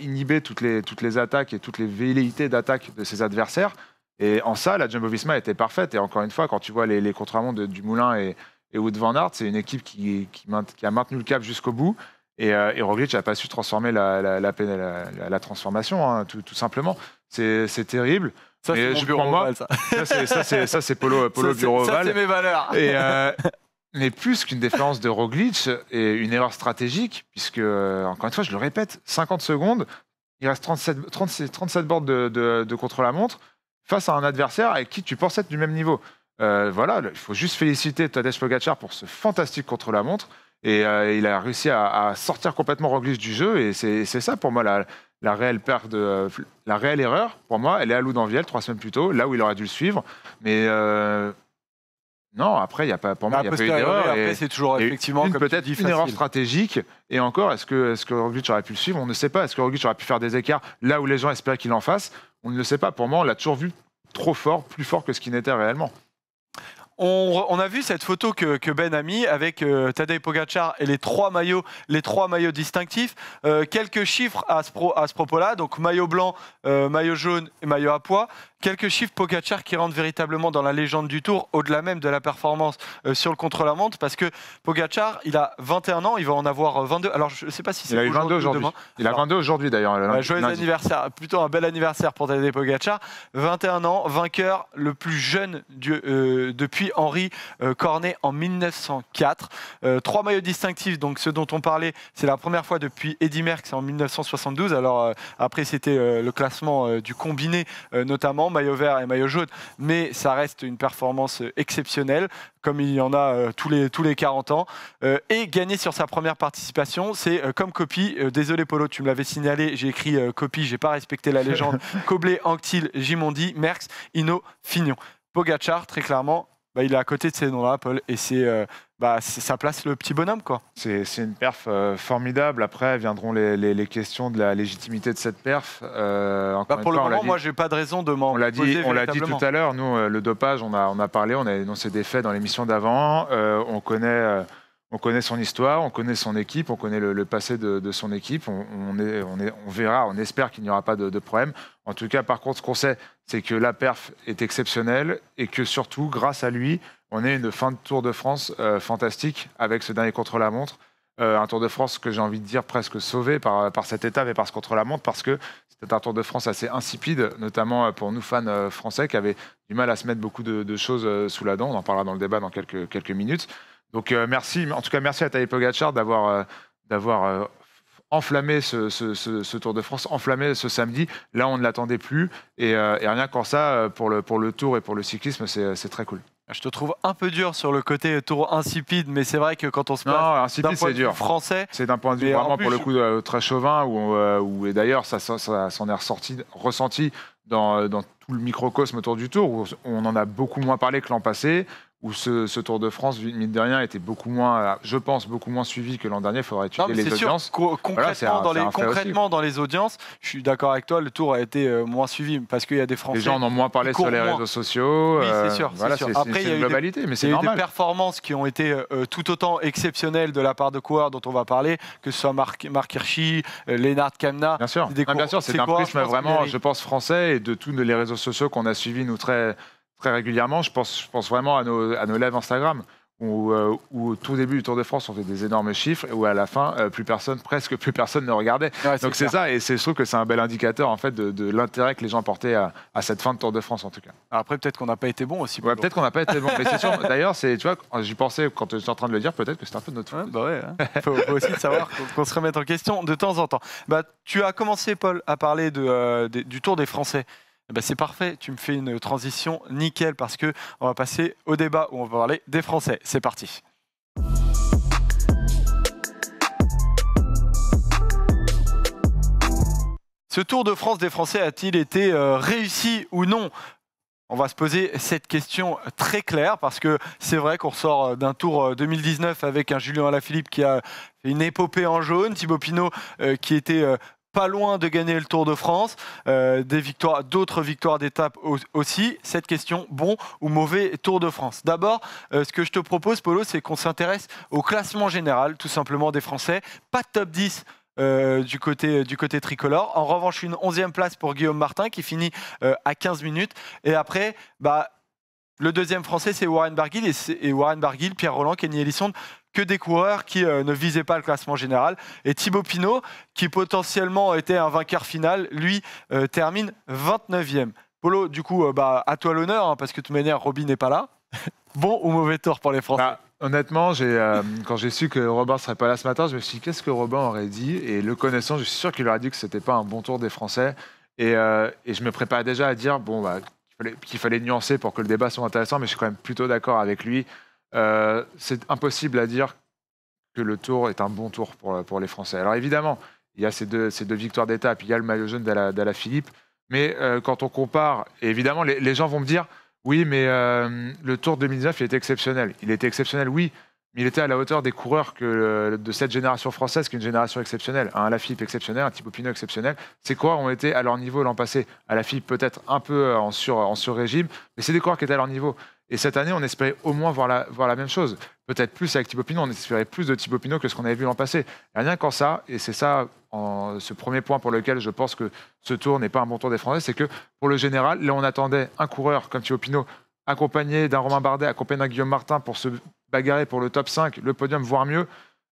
inhibé toutes les, attaques et toutes les velléités d'attaque de ses adversaires. Et en ça, la Jumbo-Visma était parfaite. Et encore une fois, quand tu vois les, les contre du Moulin et, et Wood Van Aert, c'est une équipe qui, qui, a maintenu le cap jusqu'au bout. Et, euh, et Roglic n'a pas su transformer la, la, transformation, hein, tout, simplement. C'est terrible. Ça, c'est mon bureau ça. c'est Polo, Polo Bureau Ça, c'est mes valeurs. Et, euh, mais plus qu'une déférence de Roglic et une erreur stratégique, puisque, euh, encore une fois, je le répète, 50 secondes, il reste 37, 37, 37 bornes de, de contre-la-montre face à un adversaire avec qui tu penses être du même niveau. Euh, voilà, il faut juste féliciter Tadej Pogacar pour ce fantastique contre-la-montre. Et euh, il a réussi à, sortir complètement Roglic du jeu. Et c'est ça pour moi la, réelle perte euh, la réelle erreur pour moi, elle est à viel trois semaines plus tôt, là où il aurait dû le suivre. Mais non, après il y a pas pour moi il y a eu c'est toujours effectivement peut-être une, erreur stratégique. Et encore, est-ce que est-ce que Roglic aurait pu le suivre On ne sait pas. Est-ce que Roglic aurait pu faire des écarts là où les gens espéraient qu'il en fasse On ne le sait pas. Pour moi, on l'a toujours vu trop fort, plus fort que ce qu'il n'était réellement. On, a vu cette photo que, Ben a mis avec euh, Tadej Pogacar et les trois maillots, les trois maillots distinctifs. Euh, quelques chiffres à ce, ce propos-là, donc maillot blanc, euh, maillot jaune et maillot à poids. Quelques chiffres Pogacar qui rentrent véritablement dans la légende du Tour, au-delà même de la performance sur le contre-la-montre, parce que Pogacar, il a 21 ans, il va en avoir 22. Alors je ne sais pas si c'est 22 aujourd'hui. Il a 22 aujourd'hui d'ailleurs. Bah, joyeux anniversaire, plutôt un bel anniversaire pour Tadej Pogacar. 21 ans, vainqueur le plus jeune depuis Henri euh, Cornet en 1904. Euh, trois maillots distinctifs, donc ceux dont on parlait, c'est la première fois depuis Eddy Merckx en 1972. Alors euh, après, c'était le classement du combiné, notamment maillot vert et maillot jaune, mais ça reste une performance exceptionnelle comme il y en a tous, les, tous les 40 ans. et gagner sur sa première participation, c'est comme copie. désolé Polo, tu me l'avais signalé, j'ai écrit copie, j'ai pas respecté la légende. Coblet, Anctil, Gimondi, Merckx, Ino, Fignon. Pogachar, très clairement, bah, il est à côté de ces noms-là, Paul, et c'est euh, bah, ça place le petit bonhomme. quoi. C'est une perf euh, formidable. Après, viendront les, questions de la légitimité de cette perf. Euh, bah, pour le moment, moi, moi, j'ai pas de raison de m'en On l'a dit, on l'a dit tout à l'heure. Nous, le dopage, on a, on a parlé, on a énoncé des faits dans l'émission d'avant. on connaît on connaît son histoire, on connaît son équipe, on connaît le, passé de, son équipe. On, est, on, est, on, verra, on espère qu'il n'y aura pas de, problème. En tout cas, par contre, ce qu'on sait, c'est que la perf est exceptionnelle et que surtout, grâce à lui, on est une fin de Tour de France euh, fantastique avec ce dernier contre-la-montre. Euh, un Tour de France que j'ai envie de dire presque sauvé par, par cette étape et par ce contre-la-montre parce que c'était un Tour de France assez insipide, notamment euh, pour nous fans français qui avaient du mal à se mettre beaucoup de, choses sous la dent. On en parlera dans le débat dans quelques minutes. Donc euh, merci, en tout cas merci à Tadej d'avoir euh, d'avoir euh, enflammé ce, Tour de France, enflammé ce samedi. Là, on ne l'attendait plus. Et, rien qu'en ça, pour le, pour le Tour et pour le cyclisme, c'est très cool. Je te trouve un peu dur sur le côté tour insipide, mais c'est vrai que quand on se place d'un point de français, c'est d'un point de vue vraiment pour le coup très chauvin, où, et d'ailleurs ça, s'en est ressorti, ressenti dans, dans, tout le microcosme autour du tour, où on en a beaucoup moins parlé que l'an passé, où ce, Tour de France, mine de rien, était beaucoup moins, euh, je pense, beaucoup moins suivi que l'an dernier. Il faudrait étudier les audiences. Sûr, co concrètement, dans, les, concrètement dans les audiences, je suis d'accord avec toi, le Tour a été euh, moins suivi parce qu'il y a des Français. Les gens en ont moins parlé sur les réseaux sociaux. Oui, c'est euh, sûr. Après, il y a une des, mais c'est des performances qui ont été tout autant exceptionnelles de la part de coureurs dont on va parler, que ce soit Marc, Marc Hirschi, euh, Kamna. Bien sûr, c'est ah, un prisme vraiment, je pense, français et de tous les réseaux sociaux qu'on a suivis, nous, très très régulièrement. Je pense, je pense vraiment à nos, à nos lives Instagram. Où, euh, au tout début du Tour de France, on fait des énormes chiffres, et où à la fin, euh, plus personne, presque plus personne ne regardait. Donc c'est ça, et c'est sûr que c'est un bel indicateur en fait de, l'intérêt que les gens portaient à, cette fin de Tour de France en tout cas. après, peut-être qu'on n'a pas été bon aussi. peut-être qu'on n'a pas été bon. Mais c'est d'ailleurs, tu vois, j'y pensais quand tu étais en train de le dire, peut-être que c'est un peu notre faute. Bah Il hein. faut, aussi savoir qu'on se remette en question de temps en temps. Bah, tu as commencé, Paul, à parler de, euh, du Tour des Français. Eh ben, c'est parfait, tu me fais une transition nickel parce que on va passer au débat où on va parler des Français. C'est parti. Ce Tour de France des Français a-t-il été euh, réussi ou non on va se poser cette question très claire parce que c'est vrai qu'on ressort euh, d'un tour 2019 euh, avec un Julien Alaphilippe qui a fait une épopée en jaune, Thibaut Pinot qui était pas loin de gagner le Tour de France, euh, des victoires, d'autres victoires d'étape aussi. Cette question, bon ou mauvais Tour de France D'abord, euh, ce que je te propose, Polo, c'est qu'on s'intéresse au classement général, tout simplement, des Français. Pas de top 10 euh, du, côté, du côté tricolore. En revanche, une 11e place pour Guillaume Martin qui finit à 15 minutes. Et après, bah, le deuxième français, c'est Warren Barguil. Et, et Warren Barguil, Pierre Roland, Kenny Ellison que des coureurs qui euh, ne visaient pas le classement général. Et Thibaut Pinot, qui potentiellement était un vainqueur final, lui euh, termine 29e. Polo, du coup, euh, bah, à toi l'honneur, hein, parce que de toute manière, Robin n'est pas là. bon ou mauvais tour pour les Français bah, Honnêtement, quand j'ai su que Robin ne serait pas là ce matin, je me suis dit qu'est-ce que Robin aurait dit Et le connaissant, je suis sûr qu'il aurait dit que ce n'était pas un bon tour des Français. Et, je me prépare déjà à dire bon, bah, qu'il fallait, fallait, nuancer pour que le débat soit intéressant, mais je suis quand même plutôt d'accord avec lui. Euh, c'est impossible à dire que le tour est un bon tour pour, les Français. Alors évidemment, il y a ces deux, victoires d'étape, il y a le maillot jaune d'Ala Philippe, mais euh, quand on compare, évidemment, les, gens vont me dire, oui, mais euh, le tour 2019, il était exceptionnel. Il était exceptionnel, oui, mais il était à la hauteur des coureurs de cette génération française, qui est une génération exceptionnelle. Un Alaphilippe exceptionnel, un Thibaut Pinot exceptionnel. Ces coureurs ont été à leur niveau l'an passé. Philippe peut-être un peu en sur-régime, mais c'est des coureurs qui étaient à leur niveau. Et cette année, on espérait au moins voir la, voir la même chose. Peut-être plus avec Thibaut Pinot, on espérait plus de Thibaut Pinot que ce qu'on avait vu l'an passé. rien qu'en ça, et c'est ça en, ce premier point pour lequel je pense que ce tour n'est pas un bon tour des Français, c'est que pour le général, là on attendait un coureur comme Thibaut Pinot, accompagné d'un Romain Bardet, accompagné d'un Guillaume Martin pour se bagarrer pour le top 5, le podium, voire mieux.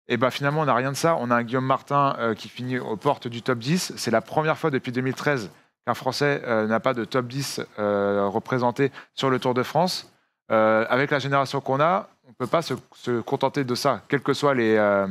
Et ben finalement, on n'a rien de ça. On a un Guillaume Martin euh, qui finit aux portes du top 10. C'est la première fois depuis 2013 qu'un Français euh, n'a pas de top 10 euh, représenté sur le Tour de France. Euh, avec la génération qu'on a, on ne peut pas se, contenter de ça, quelles que soient les, euh,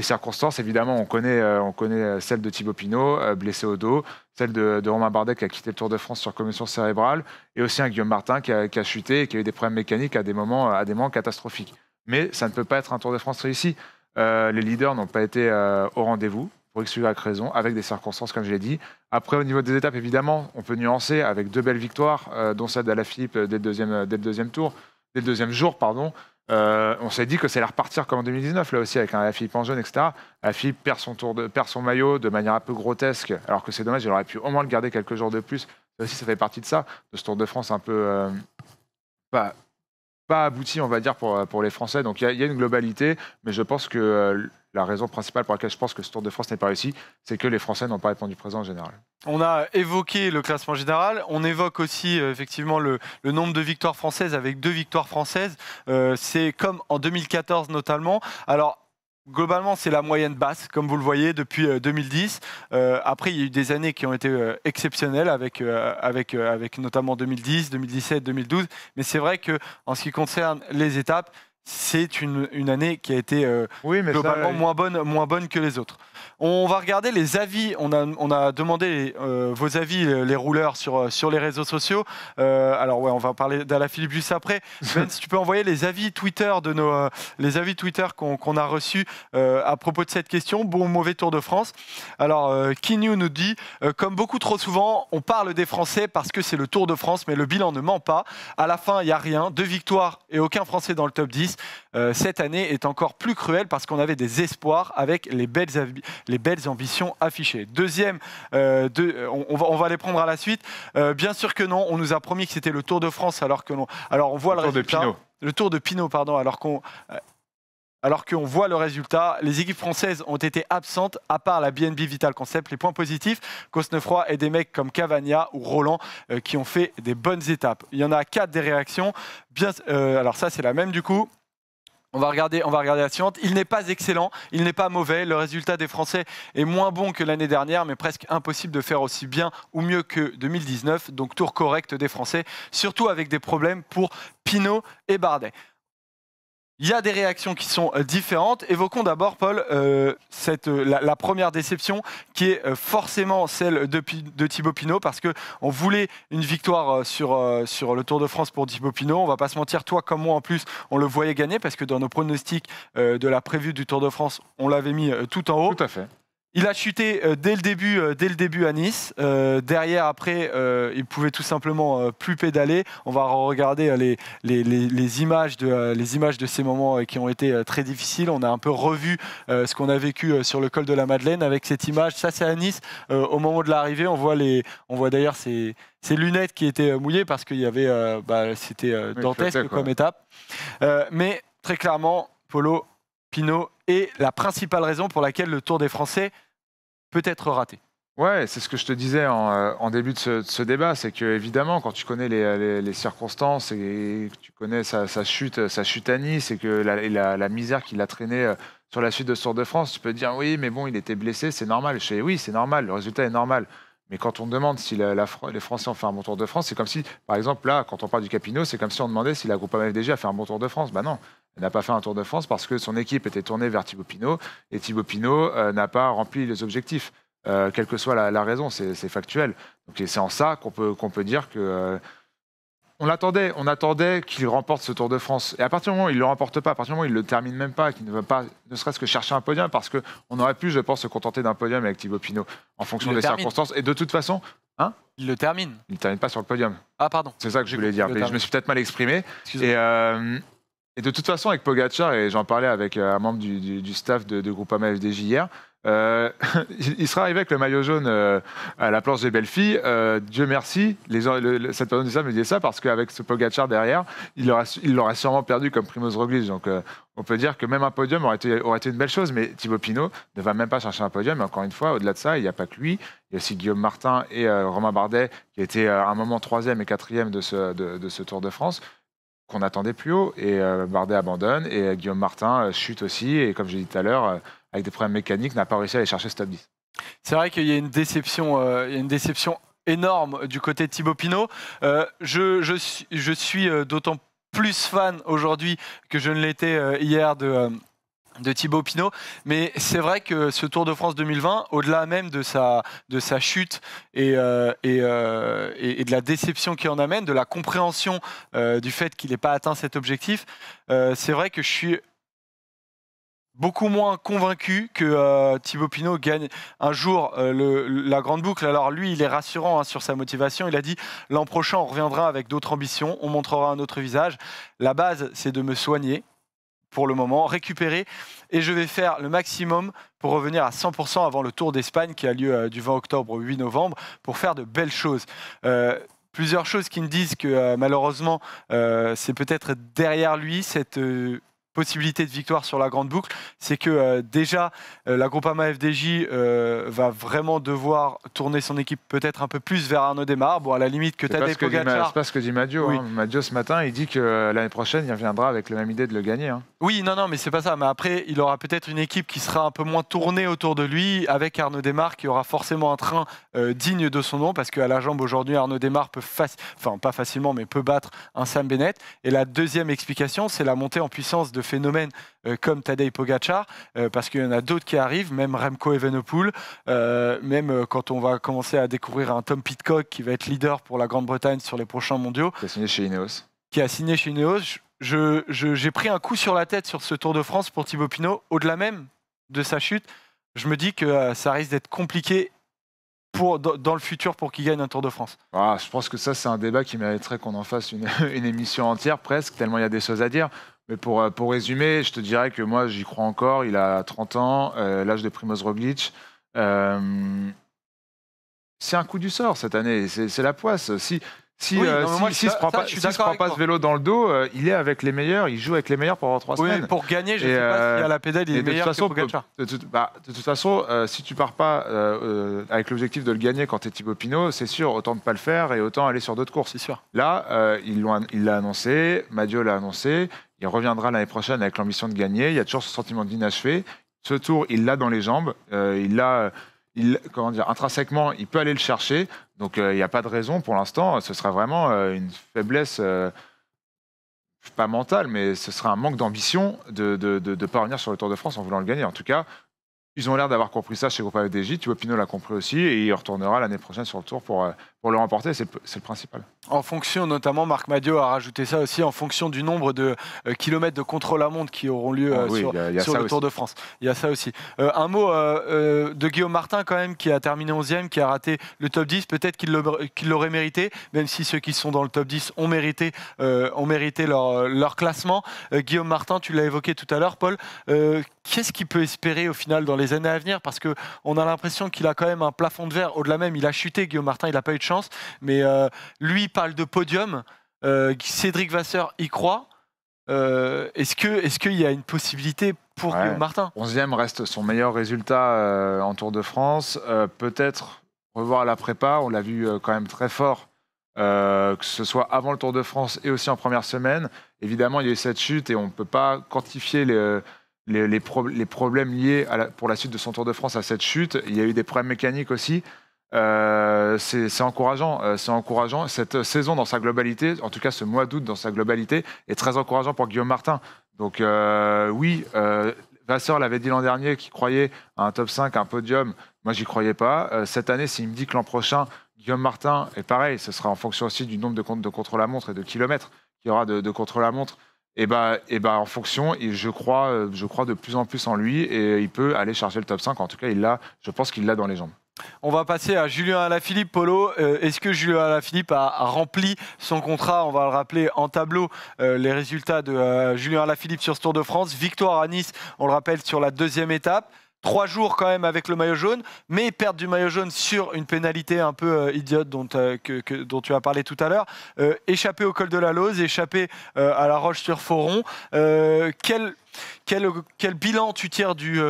circonstances. Évidemment, on connaît, euh, celle de Thibaut Pinot, blessé au dos, celle de, de, Romain Bardet qui a quitté le Tour de France sur commission cérébrale, et aussi un Guillaume Martin qui a, chuté et qui a eu des problèmes mécaniques à des moments, à des moments catastrophiques. Mais ça ne peut pas être un Tour de France réussi. les leaders n'ont pas été au rendez-vous pour X raison, avec des circonstances, comme je l'ai dit. Après, au niveau des étapes, évidemment, on peut nuancer avec deux belles victoires, euh, dont celle d'Alaphilippe euh, dès, le deuxième, euh, dès le deuxième tour, dès le deuxième jour, pardon. on s'est dit que c'est allait repartir comme en 2019, là aussi, avec un Alaphilippe en jaune, etc. Alaphilippe perd son, tour de, perd son maillot de manière un peu grotesque, alors que c'est dommage, il aurait pu au moins le garder quelques jours de plus. Ça aussi, ça fait partie de ça, de ce Tour de France un peu... pas, pas abouti, on va dire, pour, pour les Français. Donc il y, y, a une globalité, mais je pense que la raison principale pour laquelle je pense que ce Tour de France n'est pas réussi, c'est que les Français n'ont pas répondu présent en général. On a évoqué le classement général, on évoque aussi euh, effectivement le, nombre de victoires françaises avec deux victoires françaises. Euh, c'est comme en 2014 notamment. Alors Globalement, c'est la moyenne basse, comme vous le voyez, depuis 2010. Euh, après, il y a eu des années qui ont été exceptionnelles, avec, avec, avec notamment 2010, 2017, 2012. Mais c'est vrai qu'en ce qui concerne les étapes, c'est une, année qui a été euh, globalement moins, bonne, moins bonne que les autres. On va regarder les avis. On a, on a demandé euh, vos avis, euh, les rouleurs, sur, sur les réseaux sociaux. alors, ouais, on va parler d'Alaphilippe juste après. Ben, si tu peux envoyer les avis Twitter de nos, les avis Twitter qu'on a reçus à propos de cette question. Bon ou mauvais Tour de France Alors, Kinyu nous dit Comme beaucoup trop souvent, on parle des Français parce que c'est le Tour de France, mais le bilan ne ment pas. À la fin, il n'y a rien. Deux victoires et aucun Français dans le top 10. Euh, cette année est encore plus cruelle parce qu'on avait des espoirs avec les belles, les belles ambitions affichées. Deuxième, euh, euh, on, va, on, va, les prendre à la suite. bien sûr que non, on nous a promis que c'était le Tour de France alors que non Alors on voit le, le tour résultat, de Pinot. Le Tour de Pinot, pardon, alors qu'on... Alors qu'on voit le résultat, les équipes françaises ont été absentes, à part la BNB Vital Concept. Les points positifs, Cosnefroy et des mecs comme Cavagna ou Roland qui ont fait des bonnes étapes. Il y en a quatre des réactions. Bien, alors ça, c'est la même du coup. On va, regarder, on va regarder la suivante. Il n'est pas excellent, il n'est pas mauvais. Le résultat des Français est moins bon que l'année dernière, mais presque impossible de faire aussi bien ou mieux que 2019. Donc tour correct des Français, surtout avec des problèmes pour Pinot et Bardet. Il y a des réactions qui sont euh, différentes. Évoquons d'abord, Paul, euh, cette, euh, la, première déception qui est forcément celle de, de Thibaut Pinot parce qu'on voulait une victoire sur, sur le Tour de France pour Thibaut Pinot. On va pas se mentir, toi comme moi en plus, on le voyait gagner parce que dans nos pronostics de la prévue du Tour de France, on l'avait mis tout en haut. Tout à fait. Il a chuté euh, dès le début, euh, dès le début à Nice. Euh, derrière, après, il pouvait tout simplement plus pédaler. On va regarder les, images de les ces moments qui ont été très difficiles. On a un peu revu ce qu'on a vécu sur le col de la Madeleine avec cette image. Ça, c'est à Nice. au moment de l'arrivée, on voit voit d'ailleurs ses lunettes qui étaient mouillées parce qu'il y avait, bah, c'était dantesque comme étape. mais très clairement, Polo Pinot et la principale raison pour laquelle le Tour des Français peut être raté. Ouais, c'est ce que je te disais en, euh, début de ce, débat, c'est que évidemment, quand tu connais les, circonstances et que tu connais sa, chute, sa chute à Nice et que la, misère qu'il a traînée euh, sur la suite de ce Tour de France, tu peux dire oui, mais bon, il était blessé, c'est normal. Je dis oui, c'est normal, le résultat est normal. Mais quand on demande si les Français ont fait un bon tour de France, c'est comme si, par exemple, là, quand on parle du Capino, c'est comme si on demandait si la groupe AMFDG a fait un bon tour de France. Ben non, elle n'a pas fait un tour de France parce que son équipe était tournée vers Thibaut Pinot et Thibaut Pinot euh, n'a pas rempli les objectifs. Euh, quelle que soit la, raison, c'est factuel. Donc c'est en ça qu'on peut, qu'on peut dire que euh, on l'attendait, on attendait qu'il remporte ce Tour de France. Et à partir du moment où il ne le remporte pas, à partir du moment où il ne le termine même pas, qu'il ne veut pas, ne serait-ce que chercher un podium, parce qu'on aurait pu, je pense, se contenter d'un podium avec Thibaut Pinot, en fonction des circonstances. Et de toute façon, hein Il le termine. Il ne termine pas sur le podium. Ah, pardon. C'est ça que je voulais dire. Je me suis peut-être mal exprimé. Euh, et, de toute façon, avec Pogacar, et j'en parlais avec euh, un membre du, staff de, de Groupama FDJ hier, euh, il sera arrivé avec le maillot jaune euh, à la planche des belles filles. Euh, Dieu merci, les, cette personne me disait ça parce qu'avec ce Pogachar derrière, il l'aurait sûrement perdu comme Primoz Roglic. Donc on peut dire que même un podium aurait été, une belle chose, mais Thibaut Pinot ne va même pas chercher un podium. Et encore une fois, au-delà de ça, il n'y a pas que lui. Il y a aussi Guillaume Martin et Romain Bardet qui étaient à un moment troisième et quatrième de ce, Tour de France qu'on attendait plus haut. Et Bardet abandonne et Guillaume Martin chute aussi. Et comme j'ai dit tout à l'heure, avec des problèmes mécaniques, n'a pas réussi à aller chercher ce 10. C'est vrai qu'il y a une déception, euh, il une déception énorme du côté de Thibaut Pinot. Euh, je, je, suis euh, d'autant plus fan aujourd'hui que je ne l'étais hier de de Thibaut Pinot, mais c'est vrai que ce Tour de France 2020, au-delà même de sa, de sa chute et, de la déception qui en amène, de la compréhension du fait qu'il n'ait pas atteint cet objectif, c'est vrai que je suis beaucoup moins convaincu que euh, Thibaut Pinot gagne un jour euh, la grande boucle. Alors lui, il est rassurant hein, sur sa motivation. Il a dit l'an prochain, on reviendra avec d'autres ambitions, on montrera un autre visage. La base, c'est de me soigner pour le moment, récupérer, et je vais faire le maximum pour revenir à 100% avant le Tour d'Espagne qui a lieu euh, du 20 octobre au 8 novembre pour faire de belles choses plusieurs choses qui me disent que malheureusement, c'est peut-être derrière lui cette possibilité de victoire sur la grande boucle, c'est que euh, déjà euh, la Groupama FDJ euh, va vraiment devoir tourner son équipe peut-être un peu plus vers Arnaud Desmar. Bon, à la limite que Tadej Pogacar. C'est pas ce que dit Madio. Hein. Madio ce matin, il dit que l'année prochaine, il reviendra avec la même idée de le gagner. Hein. Oui, non, non, mais c'est pas ça. Mais après, il aura peut-être une équipe qui sera un peu moins tournée autour de lui, avec Arnaud Desmar qui aura forcément un train digne de son nom, parce qu'à la jambe aujourd'hui, Arnaud Desmar peut enfin pas facilement, mais peut battre un Sam Bennett. Et la deuxième explication, c'est la montée en puissance de phénomènes euh, comme Tadej Pogacar, euh, parce qu'il y en a d'autres qui arrivent, même Remco Evenepoel, euh, même quand on va commencer à découvrir un Tom Pitcock qui va être leader pour la Grande-Bretagne sur les prochains mondiaux. Qui a signé chez Ineos. Qui a signé chez Ineos. J'ai pris un coup sur la tête sur ce Tour de France pour Thibaut Pinot, au-delà même de sa chute. Je me dis que ça risque d'être compliqué pour, dans, le futur pour qu'il gagne un Tour de France ah, Je pense que ça, c'est un débat qui mériterait qu'on en fasse une, une, émission entière presque, tellement il y a des choses à dire. Mais pour, euh, pour résumer, je te dirais que moi, j'y crois encore. Il a 30 ans, euh, l'âge de Primoz Roglic. Euh, c'est un coup du sort cette année. C'est la poisse. aussi. Si, oui, euh, ne si, pas, pas, ce vélo dans le dos, euh, il est avec les meilleurs, il joue avec les meilleurs pendant trois oui, semaines. Pour gagner, je ne sais pas si à la euh, pédale, il est meilleur façon, De, bah, de, toute façon, si tu pars pas avec l'objectif de le gagner quand tu es Thibaut Pinot, c'est sûr, autant ne pas le faire et autant aller sur d'autres courses. C'est sûr. Là, il l'a annoncé, Madio l'a annoncé, il reviendra l'année prochaine avec l'ambition de gagner, il y a toujours ce sentiment d'inachevé. Ce tour, il l'a dans les jambes, il l'a comment dire, intrinsèquement, il peut aller le chercher. Donc, euh, il n'y a pas de raison pour l'instant. Ce sera vraiment euh, une faiblesse euh, pas mentale mais ce sera un manque d'ambition de ne pas revenir sur le Tour de France en voulant le gagner. En tout cas, ils ont l'air d'avoir compris ça chez Groupe ADJ. E tu vois, Pinot l'a compris aussi et il retournera l'année prochaine sur le Tour pour pour le remporter, c'est le principal. En fonction, notamment, Marc Madio a rajouté ça aussi, en fonction du nombre de euh, kilomètres de contrôle à monde qui auront lieu ah euh, sur, le Tour de France. Il y a ça aussi. Euh, un mot de Guillaume Martin, quand même, qui a terminé 11e, qui a raté le top 10. Peut-être qu'il l'aurait mérité, même si ceux qui sont dans le top 10 ont mérité, ont mérité leur, leur classement. Guillaume Martin, tu l'as évoqué tout à l'heure, Paul. Qu'est-ce qu'il peut espérer au final dans les années à venir Parce qu'on a l'impression qu'il a quand même un plafond de verre. Au-delà même, il a chuté, Guillaume Martin, il n'a pas eu de chance. Mais euh, lui parle de podium. Euh, Cédric Vasseur y croit. Euh, est-ce que est-ce qu'il y a une possibilité pour Martin 11e reste son meilleur résultat en Tour de France. Peut-être revoir la prépa. On l'a vu quand même très fort que ce soit avant le Tour de France et aussi en première semaine. Évidemment, il y a eu cette chute et on ne peut pas quantifier les, problèmes liés à pour la suite de son Tour de France à cette chute. Il y a eu des problèmes mécaniques aussi. Euh, c'est encourageant, euh, c'est encourageant. Cette saison dans sa globalité, en tout cas ce mois d'août dans sa globalité, est très encourageant pour Guillaume Martin. Donc euh, oui, Vasseur l'avait dit l'an dernier qu'il croyait à un top 5, un podium. Moi, j'y croyais pas. cette année, s'il me dit que l'an prochain, Guillaume Martin, est pareil, ce sera en fonction aussi du nombre de comptes de contre-la-montre et de kilomètres qu'il y aura de, contre-la-montre. Et eh bah, ben, eh et ben, en fonction, je crois, je crois de plus en plus en lui et il peut aller charger le top 5. En tout cas, il l'a, je pense qu'il l'a dans les jambes. On va passer à Julien Alaphilippe. Polo, euh, est-ce que Julien Alaphilippe a, a rempli son contrat On va le rappeler en tableau, euh, les résultats de euh, Julien Alaphilippe sur ce Tour de France. Victoire à Nice, on le rappelle, sur la deuxième étape trois jours quand même avec le maillot jaune, mais perdre du maillot jaune sur une pénalité un peu euh, idiote euh, dont, tu as parlé tout à l'heure, euh, échapper au col de la Lose, échapper à la Roche-sur-Foron. quel, bilan tu tires du,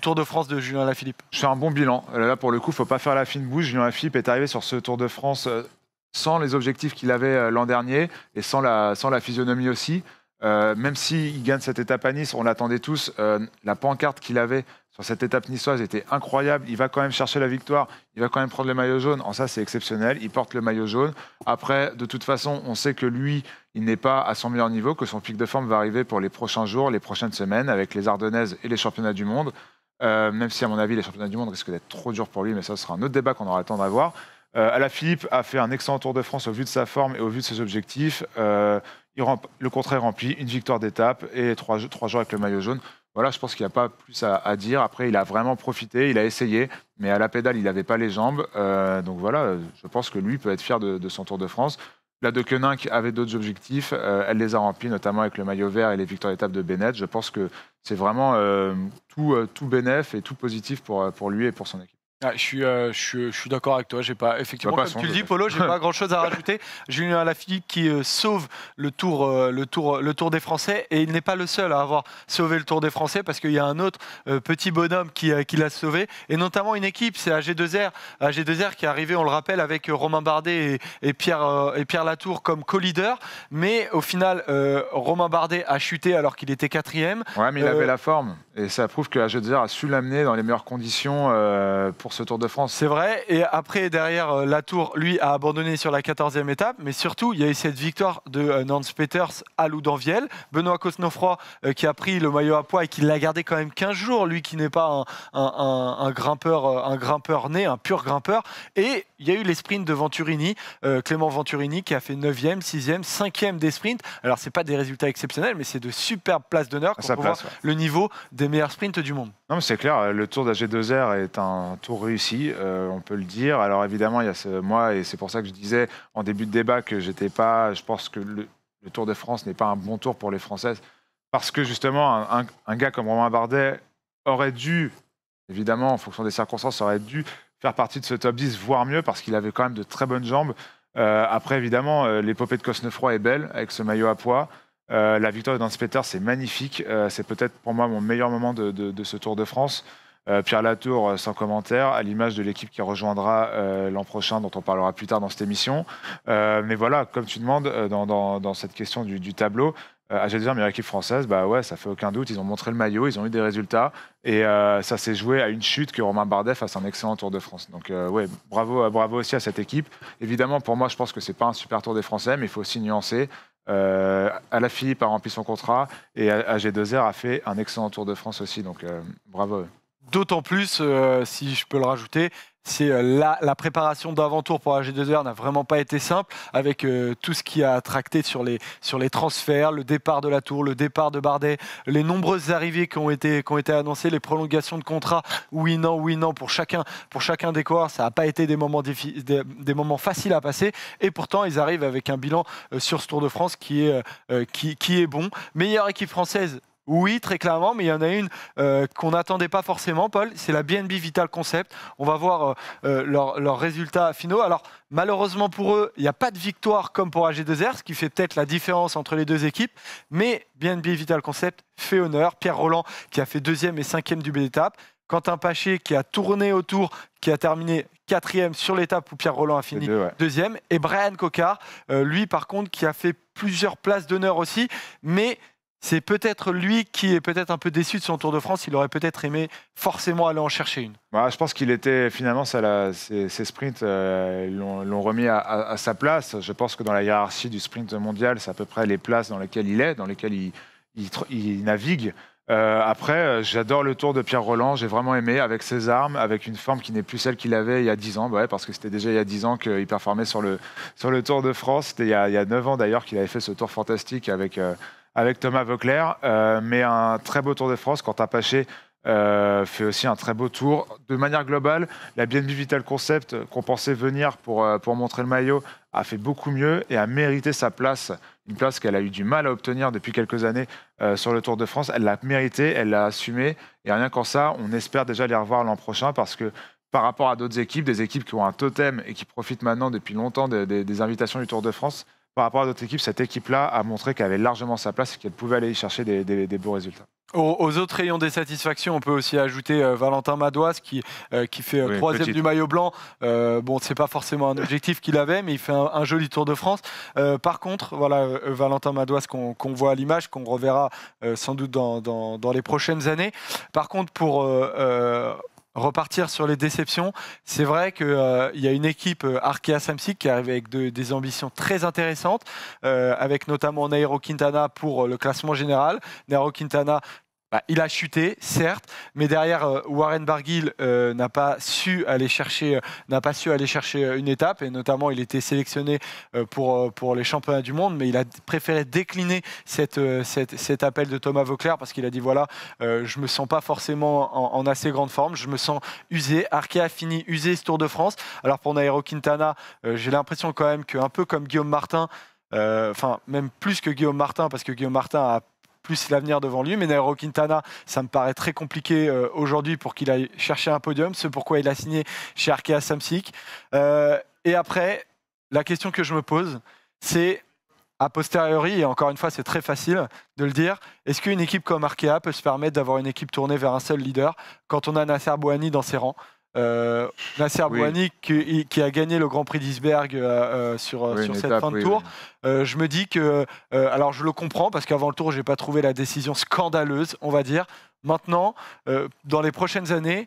Tour de France de Julien Lafilippe C'est un bon bilan. Là, pour le coup, il faut pas faire la fine bouche. Julien Lafilippe est arrivé sur ce Tour de France sans les objectifs qu'il avait l'an dernier et sans la physionomie aussi. Euh, même s'il il gagne cette étape à Nice, on l'attendait tous. Euh, la pancarte qu'il avait sur cette étape niçoise était incroyable. Il va quand même chercher la victoire. Il va quand même prendre le maillot jaune. En ça, c'est exceptionnel. Il porte le maillot jaune. Après, de toute façon, on sait que lui, il n'est pas à son meilleur niveau, que son pic de forme va arriver pour les prochains jours, les prochaines semaines, avec les Ardennaises et les championnats du monde. Euh, même si, à mon avis, les championnats du monde risquent d'être trop durs pour lui, mais ça sera un autre débat qu'on aura le temps d'avoir. Euh, Philippe a fait un excellent Tour de France au vu de sa forme et au vu de ses objectifs le contrat est rempli, une victoire d'étape et trois, jours avec le maillot jaune. Voilà, je pense qu'il n'y a pas plus à, dire. Après, il a vraiment profité, il a essayé, mais à la pédale, il n'avait pas les jambes. Euh, donc voilà, je pense que lui peut être fier de, son Tour de France. La de qui avait d'autres objectifs. Euh, elle les a remplis, notamment avec le maillot vert et les victoires d'étape de Bennett. Je pense que c'est vraiment euh, tout, tout bénéf et tout positif pour lui et pour son équipe. Ah, euh, je suis, je suis, d'accord avec toi. J'ai pas effectivement, bah, comme tu le dis, Polo, j'ai pas grand chose à rajouter. Julien Alaphilippe qui euh, sauve le tour, euh, le tour, le tour des Français, et il n'est pas le seul à avoir sauvé le tour des Français parce qu'il y a un autre petit bonhomme qui, qui l'a sauvé, et notamment une équipe, c'est AG2R, AG2R qui est arrivé, on le rappelle, avec Romain Bardet et, Pierre et Pierre Latour comme co-leader, mais au final, Romain Bardet a chuté alors qu'il était quatrième. Ouais, mais il avait la forme, et ça prouve que AG2R a su l'amener dans les meilleures conditions pour ce Tour de France. C'est vrai. Et après, derrière, euh, la Tour, lui, a abandonné sur la 14e étape. Mais surtout, il y a eu cette victoire de euh, Nance Peters à Loudanviel. Benoît Cosnefroy euh, qui a pris le maillot à poids et qui l'a gardé quand même 15 jours. Lui qui n'est pas un, un, grimpeur, un grimpeur né, un pur grimpeur. Et il y a eu les sprints de Venturini, euh, Clément Venturini qui a fait 9e, 6e, 5e des sprints. Alors, ce n'est pas des résultats exceptionnels, mais c'est de superbes places d'honneur pour voir le niveau des meilleurs sprints du monde. Non, mais c'est clair, euh, le tour d'AG2R est un tour réussi, euh, on peut le dire. Alors, évidemment, il y a ce moi, et c'est pour ça que je disais en début de débat que j'étais pas. Je pense que le, Tour de France n'est pas un bon tour pour les Françaises. Parce que justement, un, gars comme Romain Bardet aurait dû évidemment, en fonction des circonstances, aurait dû faire partie de ce top 10, voire mieux, parce qu'il avait quand même de très bonnes jambes. Euh, après, évidemment, euh, l'épopée de Cosnefroy est belle, avec ce maillot à poids. Euh, la victoire de Dan Peter, c'est magnifique. c'est peut-être pour moi mon meilleur moment de, ce Tour de France. Pierre Latour, sans commentaire, à l'image de l'équipe qui rejoindra l'an prochain, dont on parlera plus tard dans cette émission. mais voilà, comme tu demandes dans, cette question du tableau, ag 2 r meilleure équipe française, bah ouais, ça fait aucun doute. Ils ont montré le maillot, ils ont eu des résultats. Et euh, ça s'est joué à une chute que Romain Bardet fasse un excellent Tour de France. Donc, euh, ouais, bravo, bravo aussi à cette équipe. Évidemment, pour moi, je pense que c'est pas un super Tour des Français, mais il faut aussi nuancer. Euh, Alaphilippe a rempli son contrat et AG2R a fait un excellent Tour de France aussi. Donc, euh, bravo. D'autant plus, si je peux le rajouter, c'est euh, la, la, préparation d'avant-tour pour g 2 r n'a vraiment pas été simple, avec euh, tout ce qui a tracté sur les, sur les transferts, le départ de la Tour, le départ de Bardet, les nombreuses arrivées qui ont été, qui ont été annoncées, les prolongations de contrats, oui, non, oui, non, pour chacun, pour chacun des coureurs, ça n'a pas été des moments, des, moments faciles à passer, et pourtant ils arrivent avec un bilan euh, sur ce Tour de France qui est, qui est bon. Meilleure équipe française oui, très clairement, mais il y en a une euh, qu'on n'attendait pas forcément, Paul, c'est la BNB Vital Concept. On va voir euh, euh, leurs résultats finaux. Alors, malheureusement pour eux, il n'y a pas de victoire comme pour AG2R, ce qui fait peut-être la différence entre les deux équipes, mais BNB Vital Concept fait honneur. Pierre Roland, qui a fait deuxième et cinquième du B étape. Quentin Paché qui a tourné autour, qui a terminé quatrième sur l'étape où Pierre Roland a fini deuxième. Et Brian Cocard, lui par contre, qui a fait plusieurs places d'honneur aussi, mais c'est peut-être lui qui est peut-être un peu déçu de son Tour de France. Il aurait peut-être aimé forcément aller en chercher une. Bah, je pense qu'il était finalement, ça, ses, sprints euh, l'ont remis à, sa place. Je pense que dans la hiérarchie du sprint mondial, c'est à peu près les places dans lesquelles il est, dans lesquelles il, navigue. Euh, après, euh, j'adore le tour de Pierre Roland. J'ai vraiment aimé avec ses armes, avec une forme qui n'est plus celle qu'il avait il y a 10 ans. Bah parce que c'était déjà il y a 10 ans qu'il performait sur le, sur le Tour de France. C'était il, y a 9 ans d'ailleurs qu'il avait fait ce tour fantastique avec avec Thomas Vauclair, euh, mais un très beau Tour de France. Quentin Paché euh, fait aussi un très beau tour. De manière globale, la BNB Vital Concept, euh, qu'on pensait venir pour, pour montrer le maillot, a fait beaucoup mieux et a mérité sa place, une place qu'elle a eu du mal à obtenir depuis quelques années sur le Tour de France. Elle l'a mérité, elle l'a assumé. et rien qu'en ça, on espère déjà les revoir l'an prochain parce que par rapport à d'autres équipes, des équipes qui ont un totem et qui profitent maintenant depuis longtemps des invitations du Tour de France, par rapport à d'autres équipes, cette équipe-là a montré qu'elle avait largement sa place et qu'elle pouvait aller chercher des, beaux résultats. Aux autres rayons des satisfactions, on peut aussi ajouter euh, Valentin Madoise qui, euh, qui fait euh, troisième du maillot blanc. Euh, bon, c'est pas forcément un objectif qu'il avait, mais il fait un, joli Tour de France. par contre, voilà, Valentin Madoise qu'on voit à l'image, qu'on reverra sans doute dans, dans, les prochaines années. Par contre, pour repartir sur les déceptions. C'est vrai qu'il euh, y a une équipe euh, Arkea Samsic qui arrive avec des ambitions très intéressantes, euh, avec notamment Nairo Quintana pour le classement général. Nairo Quintana bah, il a chuté, certes, mais derrière euh, Warren Barguil euh, n'a pas su aller chercher, euh, n'a pas su aller chercher une étape et notamment il était sélectionné pour pour les championnats du monde, mais il a préféré décliner cet appel de Thomas Vauclair parce qu'il a dit voilà, je me sens pas forcément en, assez grande forme, je me sens usé. Arkea a fini usé ce Tour de France. Alors pour Nairo Quintana, j'ai l'impression quand même que un peu comme Guillaume Martin. Enfin, même plus que Guillaume Martin, parce que Guillaume Martin a plus l'avenir devant lui. Mais Nairo Quintana, ça me paraît très compliqué euh, aujourd'hui pour qu'il aille chercher un podium. C'est pourquoi il a signé chez Arkea Samsic. Euh, et après, la question que je me pose, c'est a posteriori, et encore une fois, c'est très facile de le dire, est-ce qu'une équipe comme Arkea peut se permettre d'avoir une équipe tournée vers un seul leader quand on a Nasser Bouhani dans ses rangs euh, Nasser oui. qui, a gagné le Grand Prix d'Isberg euh, euh, sur, cette fin de tour. je me dis que, alors je le comprends parce qu'avant le tour, j'ai pas trouvé la décision scandaleuse, on va dire. Maintenant, dans les prochaines années,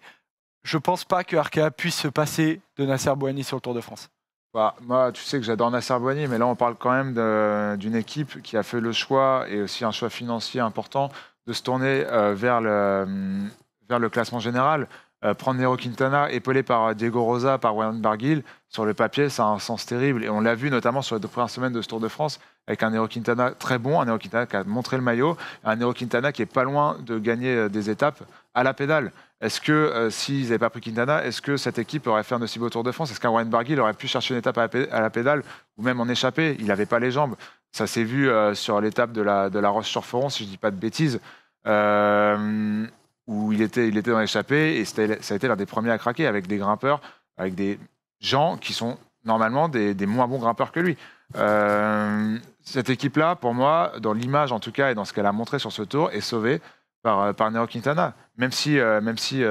je pense pas que Arca puisse se passer de Nasser Bouhani sur le Tour de France. Bah, moi, tu sais que j'adore Nasser Bouhani, mais là, on parle quand même d'une équipe qui a fait le choix et aussi un choix financier important de se tourner vers le hum, vers le classement général. Euh, prendre Nero Quintana, épaulé par euh, Diego Rosa, par Ryan Barguil, sur le papier, ça a un sens terrible. Et on l'a vu notamment sur les deux premières semaines de ce Tour de France, avec un Nero Quintana très bon, un Nero Quintana qui a montré le maillot, un Nero Quintana qui est pas loin de gagner euh, des étapes à la pédale. Est-ce que s'ils n'avaient pas pris Quintana, est-ce que cette équipe aurait fait un aussi beau Tour de France Est-ce qu'un Ryan Barguil aurait pu chercher une étape à la pédale ou même en échapper Il n'avait pas les jambes. Ça s'est vu sur l'étape de la, de la Roche-sur-Foron, si je ne dis pas de bêtises. Euh, où il était, il était dans l'échappée et ça a été l'un des premiers à craquer avec des grimpeurs, avec des gens qui sont normalement des, moins bons grimpeurs que lui. Euh, cette équipe-là, pour moi, dans l'image en tout cas et dans ce qu'elle a montré sur ce tour, est sauvée par, euh, par Nero Quintana. Même si, euh, même si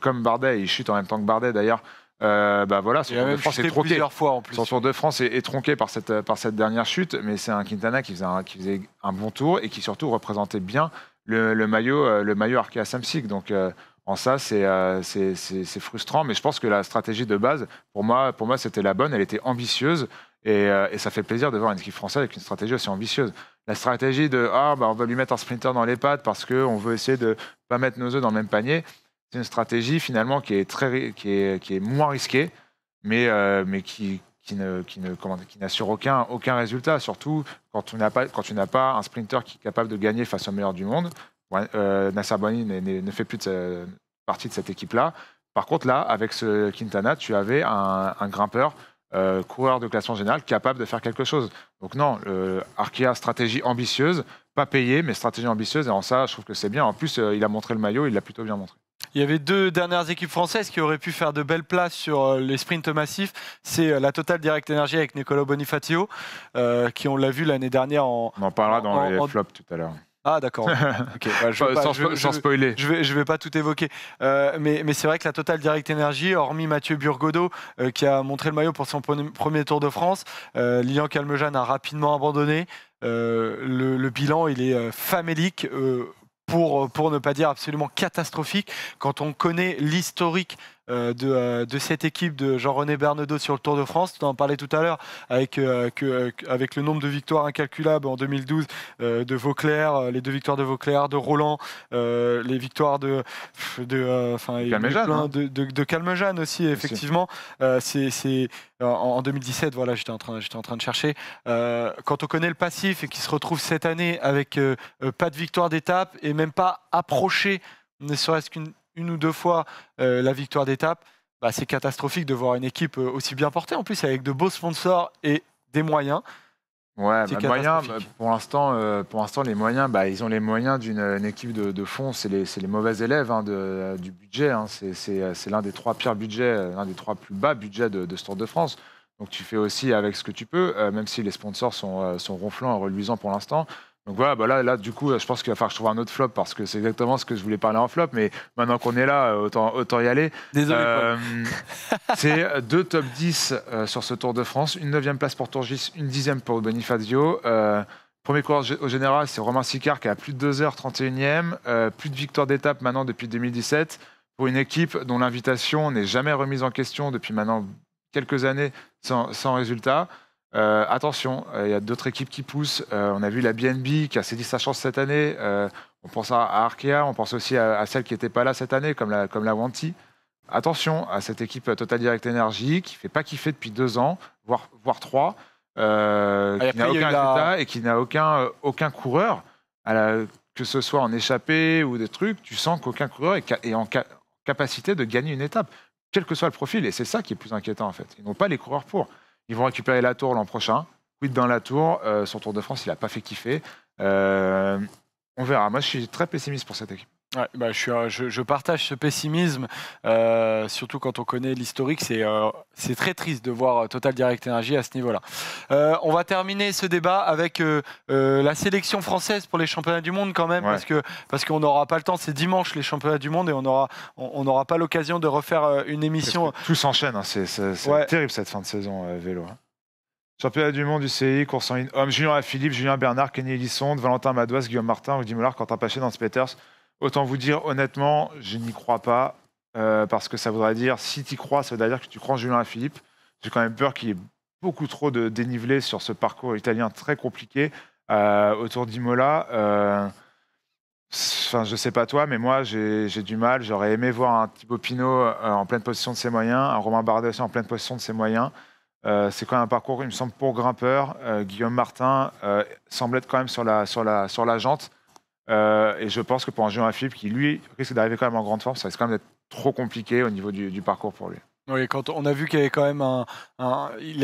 comme Bardet, il chute en même temps que Bardet d'ailleurs, bah voilà, son tour de France est tronqué. Fois en plus. tour de France est, tronqué par cette, par cette dernière chute, mais c'est un Quintana qui faisait qui faisait un bon tour et qui surtout représentait bien le, le maillot, euh, le maillot Arkea Samsic. Donc, euh, en ça, euh, c'est frustrant, mais je pense que la stratégie de base, pour moi, pour moi c'était la bonne, elle était ambitieuse, et, ça fait plaisir de voir une équipe française avec une stratégie aussi ambitieuse. La stratégie de ah, bah, on va lui mettre un sprinter dans les pattes parce qu'on veut essayer de ne pas mettre nos œufs dans le même panier, c'est une stratégie finalement qui est, très, qui est, qui est moins risquée, mais, mais qui, qui ne, n'assure aucun, aucun résultat, surtout quand tu n'as pas, quand tu n'as pas un sprinter qui est capable de gagner face au meilleur du monde. Euh, Nasser Bonny ne, fait plus partie de cette équipe-là. Par contre, là, avec ce Quintana, tu avais un, grimpeur, euh, coureur de classement général, capable de faire quelque chose. Donc non, Arkea, stratégie ambitieuse, pas payée, mais stratégie ambitieuse. Et en ça, je trouve que c'est bien. En plus, euh, il a montré le maillot, il l'a plutôt bien montré. Il y avait deux dernières équipes françaises qui auraient pu faire de belles places sur euh, les sprints massifs. C'est euh, la Total Direct Energy avec Nicolas Bonifatio, euh, qui on l'a vu l'année dernière en. On en parlera dans les flops tout à l'heure. Ah d'accord. Bah, sans, spoiler. Je vais, vais pas tout évoquer. mais, c'est vrai que la Total Direct Energy, hormis Mathieu Burgodeau qui a montré le maillot pour son premier Tour de France, euh, Lilian Calmejane a rapidement abandonné. Le, le, bilan il est famélique pour, euh, pour ne pas dire absolument catastrophique, quand on connaît l'historique euh, euh, de, cette équipe de Jean-René Bernadeau sur le Tour de France. Tu en parlais tout à l'heure avec, euh, avec le nombre de victoires incalculables en 2012 de Vauclair, les deux victoires de Vauclair, de Roland, les victoires de, hein. de, de, aussi, effectivement. C'est en, 2017, voilà, j'étais en train, j'étais en train de chercher. quand on connaît le passif et qui se retrouve cette année avec pas de victoire d'étape et même pas approché, ne serait-ce qu'une une ou deux fois euh, la victoire d'étape, bah, c'est catastrophique de voir une équipe euh, aussi bien portée, en plus avec de beaux sponsors et des moyens. Ouais, bah, moyens, bah, euh, pour l'instant, les moyens, ils ont les moyens d'une équipe de, fond. C'est les, les, mauvais élèves hein, du budget. Hein. C'est l'un des trois pires budgets, l'un des trois plus bas budgets de, de Tour de France. Donc tu fais aussi avec ce que tu peux, même si les sponsors sont, sont ronflants et reluisants pour l'instant. Donc voilà, bah là, du coup, je pense qu'il va falloir que je trouve un autre flop parce que c'est exactement ce que je voulais parler en flop, mais maintenant qu'on est là, euh, autant, y aller. Désolé. Euh, c'est deux top 10 euh, sur ce Tour de France, une 9 place pour Tourgis, une dixième pour Bonifazio. premier coureur au général, c'est Romain Sicard qui a plus de 2h, 31e. plus de victoire d'étape maintenant depuis 2017 pour une équipe dont l'invitation n'est jamais remise en question depuis maintenant quelques années sans résultat. Euh, attention, euh, il y a d'autres équipes qui poussent. Euh, on a vu la BNB qui a saisi sa chance cette année. on pense à, Arkea, on pense aussi à, celle qui n'étaient pas là cette année, comme la, comme la Wanty. Attention à cette équipe Total Direct Energy qui ne fait pas kiffer depuis deux ans, voire, voire trois, ah, qui n'a aucun résultat et qui n'a aucun, aucun coureur, que ce soit en échappée ou des trucs, tu sens qu'aucun coureur est, en capacité de gagner une étape, quel que soit le profil. Et c'est ça qui est plus inquiétant en fait. Ils n'ont pas les coureurs pour. Ils vont récupérer la tour l'an prochain. Quid dans la tour euh, Son Tour de France, il n'a pas fait kiffer. Euh, on verra. Moi, je suis très pessimiste pour cette équipe. Bah, euh, je, je, partage ce pessimisme, euh, surtout quand on connaît l'historique. C'est euh, très triste de voir Total Direct Energy à ce niveau-là. on va terminer ce débat avec la sélection française pour les championnats du monde quand même, parce qu'on parce n'aura pas le temps. C'est dimanche les championnats du monde et on n'aura on, pas l'occasion de refaire une émission. Tout s'enchaîne, hein, c'est terrible cette fin de saison vélo. Hein. Championnat du monde du CI, course en ligne homme, Julien Philippe, Julien Bernard, Kenny Elissonde Valentin Madouas Guillaume Martin, Rudy Mollard, Quentin Pachet, dans Peters. Autant vous dire honnêtement, je n'y crois pas. Euh, parce que ça voudrait dire, si tu crois, ça veut dire que tu crois en Julien Philippe. J'ai quand même peur qu'il y ait beaucoup trop de dénivelé sur ce parcours italien très compliqué euh, autour d'Imola. Euh, enfin, je sais pas toi, mais moi, j'ai du mal. J'aurais aimé voir un Thibaut Pinot euh, en pleine position de ses moyens, un Romain Bardet en pleine position de ses moyens. C'est quand même un parcours, il me semble, pour grimpeur. Guillaume Martin semble être quand même sur la, sur la, sur la jante. Euh, et je pense que pour un Julien Philippe, qui lui risque d'arriver quand même en grande forme, ça risque quand même d'être trop compliqué au niveau du, parcours pour lui. Oui, quand on a vu qu'il avait quand même un, il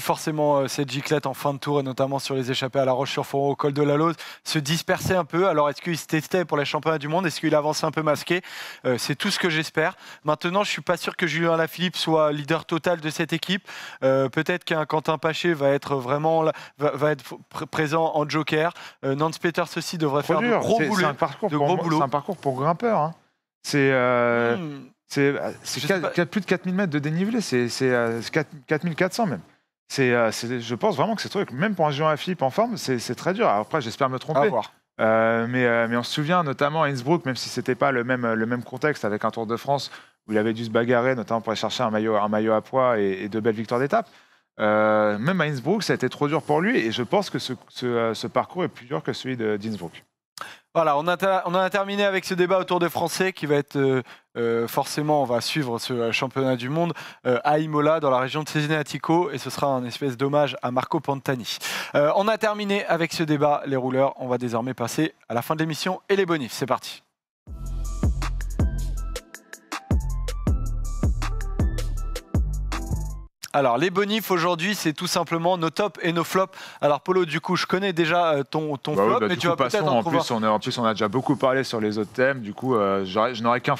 forcément euh, cette giclette en fin de tour, et notamment sur les échappées à la Roche-sur-Foron, au col de la Lose, se disperser un peu. Alors, est-ce qu'il se testait pour les championnats du monde Est-ce qu'il avançait un peu masqué euh, C'est tout ce que j'espère. Maintenant, je suis pas sûr que Julien Lafilippe soit leader total de cette équipe. Euh, peut-être qu'un Quentin Paché va être vraiment va, être présent en joker. nantes Nance Peters aussi devrait faire dur. de gros boulot. C'est un, parcours pour grimpeurs. Hein. C'est hmm. plus de 4000 mètres de dénivelé. C'est 4400 même. Euh, c'est, je pense vraiment que trop dur, même pour un joueur à Philippe en forme, c'est très dur. après, j'espère me tromper. voir. Euh, mais, euh, mais, on se souvient notamment à Innsbruck, même si ce n'était pas le même, le même contexte avec un Tour de France où il avait dû se bagarrer, notamment pour aller chercher un maillot, un maillot à poids et, deux belles victoires d'étape. même à Innsbruck, ça a été trop dur pour lui et je pense que ce, ce parcours est plus dur que celui d'Innsbruck. Voilà, on, a, en a terminé avec ce débat autour des Français qui va être euh, euh, forcément, on va suivre ce euh, championnat du monde à Imola dans la région de Cesenatico et ce sera un espèce d'hommage à Marco Pantani. on a terminé avec ce débat, les rouleurs. On va désormais passer à la fin de l'émission et les bonifs. C'est parti. Alors, les bonifs aujourd'hui, c'est tout simplement nos tops et nos flops. Alors, Polo, du coup, je connais déjà euh, ton, ton bah flop, bah, mais tu peut-être en, plus, on a, en plus, on a déjà beaucoup parlé sur les autres thèmes. Du coup, euh, je n'aurais qu'un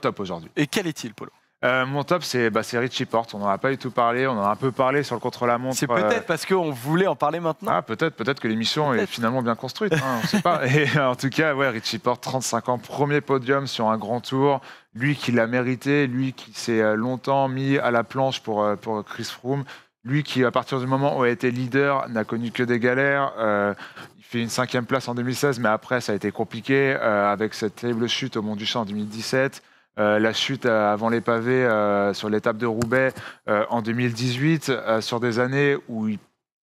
top aujourd'hui. Et quel est-il, Polo euh, mon top, c'est bah, Richie Porte. On n'en a pas du tout parlé. On en a un peu parlé sur le contre-la-montre. C'est peut-être parce qu'on voulait en parler maintenant. Ah, peut-être, peut-être que l'émission est finalement bien construite. Hein, on sait pas. Et en tout cas, ouais, Richie Porte, 35 ans, premier podium sur un grand tour lui qui l'a mérité, lui qui s'est euh, longtemps mis à la planche euh, pour, Chris Froome, lui qui, à partir du moment où il a été leader, n'a connu que des galères. Euh, il fait une cinquième place en 2016, mais après, ça a été compliqué avec cette terrible chute au Mont du Champ en 2017. la chute avant les pavés sur l'étape de Roubaix en 2018, sur des années où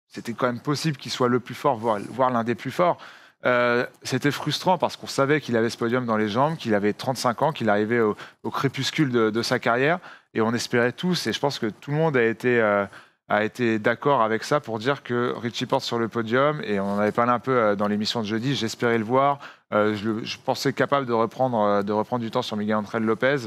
c'était quand même possible qu'il soit le plus fort, voire l'un des plus forts. Euh, c'était frustrant parce qu'on savait qu'il avait ce podium dans les jambes, qu'il avait 35 ans, qu'il arrivait au, crépuscule de, sa carrière. Et on espérait tous, et je pense que tout le monde a été, euh, a été d'accord avec ça pour dire que Richie porte sur le podium. Et on en avait parlé un peu euh, dans l'émission de jeudi. J'espérais le voir. je, pensais capable de reprendre, de reprendre du temps sur Miguel Antrel Lopez.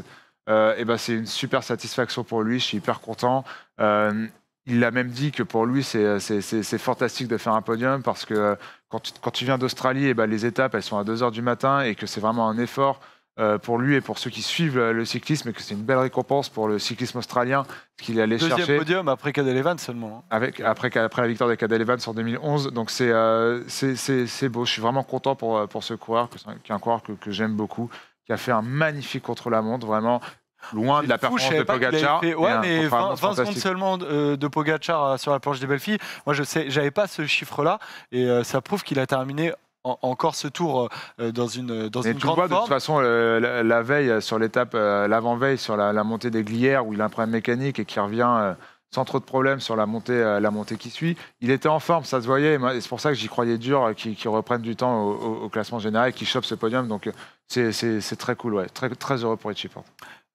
et ben c'est une super satisfaction pour lui. Je suis hyper content. il a même dit que pour lui, c'est fantastique de faire un podium parce que quand tu, viens d'Australie, et eh ben les étapes, elles sont à 2h du matin et que c'est vraiment un effort euh, pour lui et pour ceux qui suivent euh, le cyclisme et que c'est une belle récompense pour le cyclisme australien qu'il est allé Deuxième podium après Cadel Evans seulement. Hein. Avec, après, après la victoire de Cadel Evans en 2011. Donc euh, c'est c'est beau. Je suis vraiment content pour, pour ce coureur, qui est un coureur que, que j'aime beaucoup, qui a fait un magnifique contre-la-montre, vraiment Loin de la performance euh, de Pogacar. Ouais, mais 20, secondes seulement de, pogachar Pogacar sur la planche des belles filles. Moi, je sais, j'avais pas ce chiffre-là, et euh, ça prouve qu'il a terminé encore ce tour euh, dans une dans une tu grande vois, forme. De toute façon, la, veille sur l'étape, l'avant veille sur la, montée des Glières où il a un problème mécanique et qui revient. sans trop de problèmes sur la montée, la montée qui suit. Il était en forme, ça se voyait, et c'est pour ça que j'y croyais dur qu'il reprennent reprenne du temps au, classement général et qu'il chope ce podium. Donc c'est très cool, ouais. très, très heureux pour Richie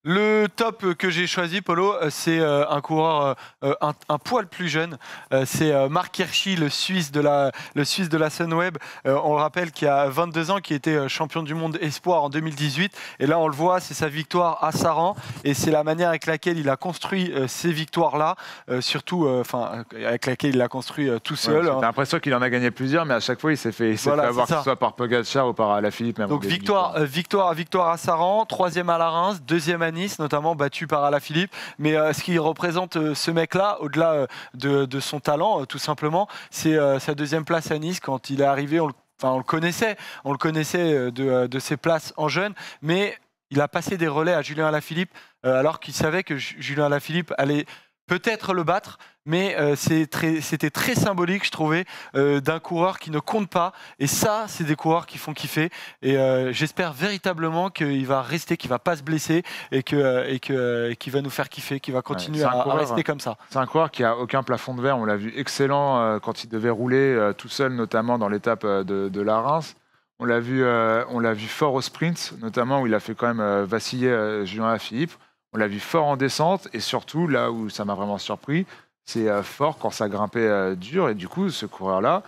le top que j'ai choisi, Polo, euh, c'est euh, un coureur euh, un, poil plus jeune. C'est Marc Hirschi, le Suisse de la, le Suisse de la Sunweb. On le rappelle, qui a 22 ans, qui était champion du monde espoir en 2018. Et là, on le voit, c'est sa victoire à Saran. Et c'est la manière avec laquelle il a construit ces victoires-là, surtout, enfin, avec laquelle il l'a construit tout seul. J'ai l'impression qu'il en a gagné plusieurs, mais à chaque fois, il s'est fait, avoir, que ce soit par Pogacar ou par Alaphilippe. Donc, victoire, victoire, victoire, à Saran, troisième à la Reims, deuxième à Nice, notamment battu par Philippe, Mais euh, ce qui représente euh, ce mec-là, au-delà euh, de, son talent, tout simplement, c'est sa deuxième place à Nice. Quand il est arrivé, on le, enfin, on le connaissait, on le connaissait de, de ses places en jeune, mais il a passé des relais à Julien Alaphilippe alors qu'il savait que Julien Alaphilippe allait peut-être le battre, mais euh, c'était très, symbolique, je trouvais, euh, d'un coureur qui ne compte pas. Et ça, c'est des coureurs qui font kiffer. Et euh, j'espère véritablement qu'il va rester, qu'il ne va pas se blesser et que qu'il va nous faire kiffer, qu'il va continuer à, rester hein. comme ça. C'est un coureur qui n'a aucun plafond de verre. On l'a vu excellent quand il devait rouler tout seul, notamment dans l'étape de, la Reims. On l'a vu, on vu fort au sprint, notamment où il a fait quand même vaciller Julien Philippe. On l'a vu fort en descente et surtout, là où ça m'a vraiment surpris, c'est euh, fort quand ça grimpait euh, dur. Et du coup, ce coureur-là,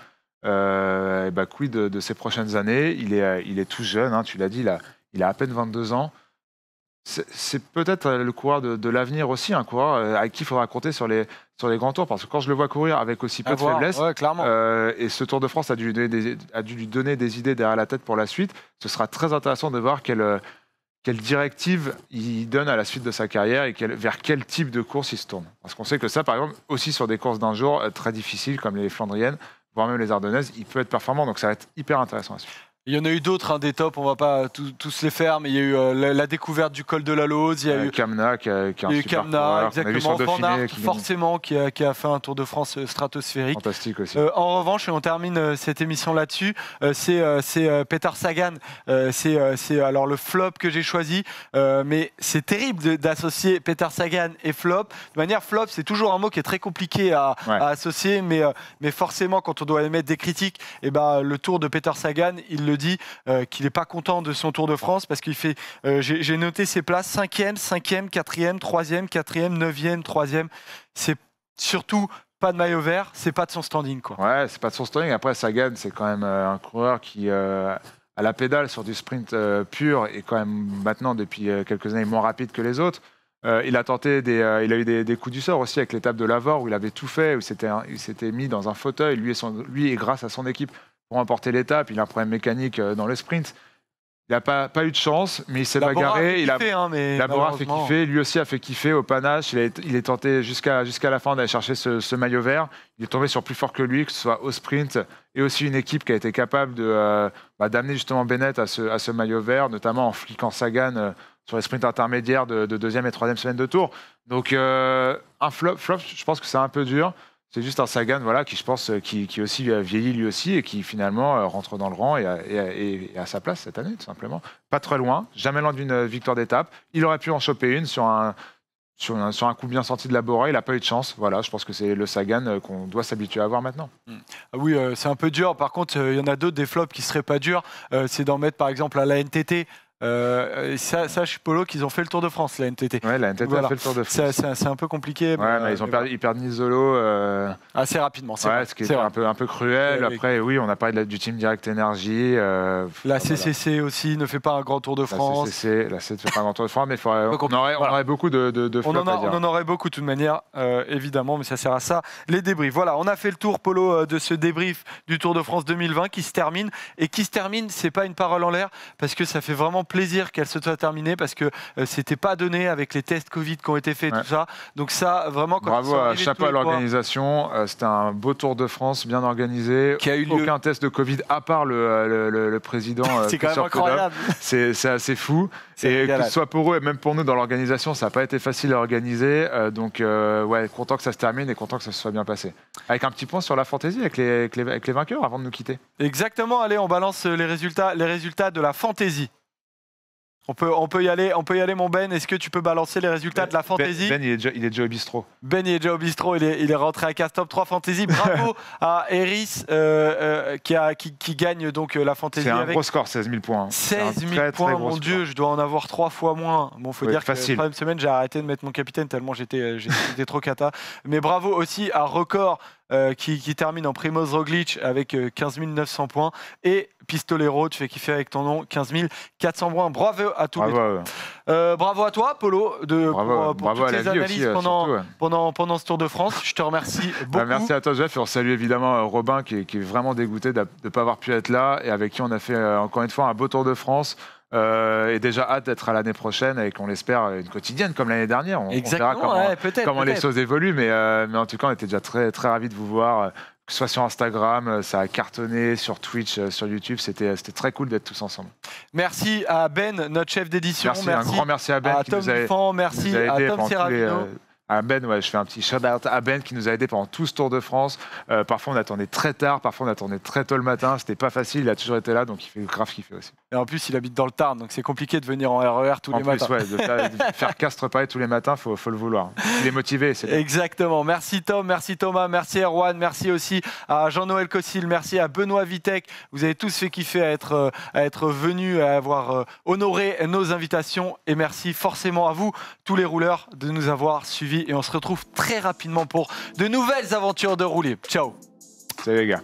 euh, eh ben, quid de, ses prochaines années il est, euh, il est tout jeune, hein, tu l'as dit, il a, il a à peine 22 ans. C'est peut-être le coureur de, l'avenir aussi, un coureur à qui il faudra compter sur les, sur les grands tours. Parce que quand je le vois courir avec aussi peu de faiblesse, et ce Tour de France a dû, lui donner des, a dû lui donner des idées derrière la tête pour la suite, ce sera très intéressant de voir quel quelle directive il donne à la suite de sa carrière et vers quel type de course il se tourne. Parce qu'on sait que ça, par exemple, aussi sur des courses d'un jour euh, très difficiles comme les Flandriennes, voire même les Ardennaises, il peut être performant. Donc ça va être hyper intéressant à suivre. Il y en a eu d'autres, hein, des tops, on va pas tous les faire, mais il y a eu euh, la, découverte du col de la Lose, il y a euh, eu Kamna qui a, un il y a eu Kamna, exactement, forcément qui a, fait un Tour de France euh, stratosphérique. Fantastique aussi. en revanche, et on termine cette émission là-dessus, c'est Peter Sagan, c'est alors le flop que j'ai choisi, mais c'est terrible d'associer Peter Sagan et flop. De manière flop, c'est toujours un mot qui est très compliqué à, associer, mais mais forcément quand on doit émettre des critiques, et eh ben le Tour de Peter Sagan, il le dit euh, qu'il n'est pas content de son Tour de France parce qu'il fait, euh, j'ai noté ses places, 5e, 5e, 4e, 3e, 4e, 9e, 3e. C'est surtout pas de maillot vert, c'est pas de son standing. Quoi. Ouais, c'est pas de son standing. Après, Sagan, c'est quand même euh, un coureur qui à la pédale sur du sprint pur et quand même maintenant depuis quelques années moins rapide que les autres. il a tenté des, il a eu des, coups du sort aussi avec l'étape de Lavore où il avait tout fait, où il s'était hein, mis dans un fauteuil, lui et, lui et grâce à son équipe pour emporter l'étape. Il a un problème mécanique euh, dans le sprint. Il n'a pas, pas, eu de chance, mais il s'est bagarré. il a, hein, fait kiffer. Lui aussi a fait kiffer au panache. Il, est tenté jusqu'à jusqu'à la fin d'aller chercher ce, maillot vert. Il est tombé sur plus fort que lui, que ce soit au sprint et aussi une équipe qui a été capable euh, bah, d'amener justement Bennett à ce, maillot vert, notamment en fliquant Sagan euh, sur les sprints intermédiaires de, deuxième et troisième semaine de tour. Donc un flop, je pense que c'est un peu dur. C'est juste un Sagan, voilà, qui je pense, euh, qui, aussi euh, vieillit lui aussi et qui finalement euh, rentre dans le rang et à, sa place cette année, tout simplement. Pas très loin, jamais loin d'une victoire d'étape. Il aurait pu en choper une sur un, sur un, coup bien sorti de la Bora, il n'a pas eu de chance. Voilà, je pense que c'est le Sagan qu'on doit s'habituer à voir maintenant. Mm. Ah oui, c'est un peu dur. Par contre, il y en a d'autres des flops qui seraient pas durs. c'est d'en mettre par exemple à la NTT. Euh, ça, sache Polo qu'ils ont fait le Tour de France, la NTT. Ouais, la NTT a fait le Tour de France. C'est un, peu compliqué. Ouais, ils, euh, ont perdu, ils perdent Nisolo euh, assez rapidement. C'est ce qui un, peu, un peu cruel. Après, oui, on a parlé de du team Direct Energy. La CCC ah, aussi ne fait pas un grand Tour de France. La CCC, ne fait pas un grand Tour de France, mais faudrait, on, aurait, beaucoup de, de, on, en on en aurait beaucoup de toute manière, évidemment, mais ça sert à ça. Les débriefs. Voilà, on a fait le tour, Polo, de ce débrief du Tour de France 2020 qui se termine. Et qui se termine, c'est pas une parole en l'air, parce que ça fait vraiment plaisir qu'elle se soit terminée parce que euh, c'était pas donné avec les tests Covid qui ont été faits tout ça. Donc ça, vraiment, quand bravo chapeau à l'organisation. Euh, c'était un beau Tour de France bien organisé. Qui a eu aucun test de Covid à part le, euh, le, président. c'est quand même incroyable. C'est assez fou. Et que ce soit pour eux et même pour nous dans l'organisation, ça n'a pas été facile à organiser. donc ouais, content que ça se termine et content que ça se soit bien passé. Avec un petit point sur la fantaisie avec les, avec les, avec les vainqueurs avant de nous quitter. Exactement. Allez, on balance les résultats, les résultats de la fantaisie. On peut, on peut y aller, on peut y aller, mon Ben. Est-ce que tu peux balancer les résultats de la ben, ben, fantasy ben, il, est déjà, il est déjà au bistrot. Ben, il est déjà au bistrot. Il est, il est rentré à Top 3 fantasy. Bravo à Eris euh, euh, qui, a, qui, qui, gagne donc euh, la fantasy. C'est un gros score, 16 000 points. 16 hein. 000 points, mon Dieu, je dois en avoir trois fois moins. Bon, faut dire facile. que la semaine, j'ai arrêté de mettre mon capitaine tellement j'étais, j'étais trop cata. Mais bravo aussi à Record qui, qui, termine en Primoz Roglic avec 15 900 points et Pistolero, tu fais kiffer avec ton nom, 15 400 points. Bravo à tous. Bravo, les... euh, bravo à toi, Polo, de, pour, euh, toutes tes analyses euh, pendant, pendant, ce Tour de France. Je te remercie bah, beaucoup. merci à toi, Jeff. on salue évidemment euh, Robin qui est, vraiment dégoûté de ne pas avoir pu être là et avec qui on a fait encore une fois un beau Tour de France. et déjà hâte d'être à l'année prochaine et qu'on l'espère une quotidienne comme l'année dernière. On, verra comment, les choses évoluent, mais, mais en tout cas, on était déjà très, très ravis de vous voir que ce soit sur Instagram, euh, ça a cartonné, sur Twitch, euh, sur YouTube. Euh, c'était très cool d'être tous ensemble. Merci à Ben, notre chef d'édition. Merci, un grand merci à Ben. À qui Tom nous merci à Tom à Ben, ouais, je fais un petit shout-out à Ben qui nous a aidés pendant tout ce Tour de France. Euh, parfois, on attendait très tard, parfois, on attendait très tôt le matin. C'était pas facile, il a toujours été là, donc il fait grave kiffer aussi. Et en plus, il habite dans le Tarn, donc c'est compliqué de venir en e RER tous les matins. en plus faire, de faire castre Paris tous les matins, il faut, le vouloir. Il est motivé. Exactement. Merci Tom, merci Thomas, merci Erwan, merci aussi à Jean-Noël Cossil, merci à Benoît Vitek. Vous avez tous fait kiffer à être, euh, à être venus, à avoir euh, honoré nos invitations. Et merci forcément à vous, tous les rouleurs, de nous avoir suivis et on se retrouve très rapidement pour de nouvelles aventures de rouler. Ciao Salut les gars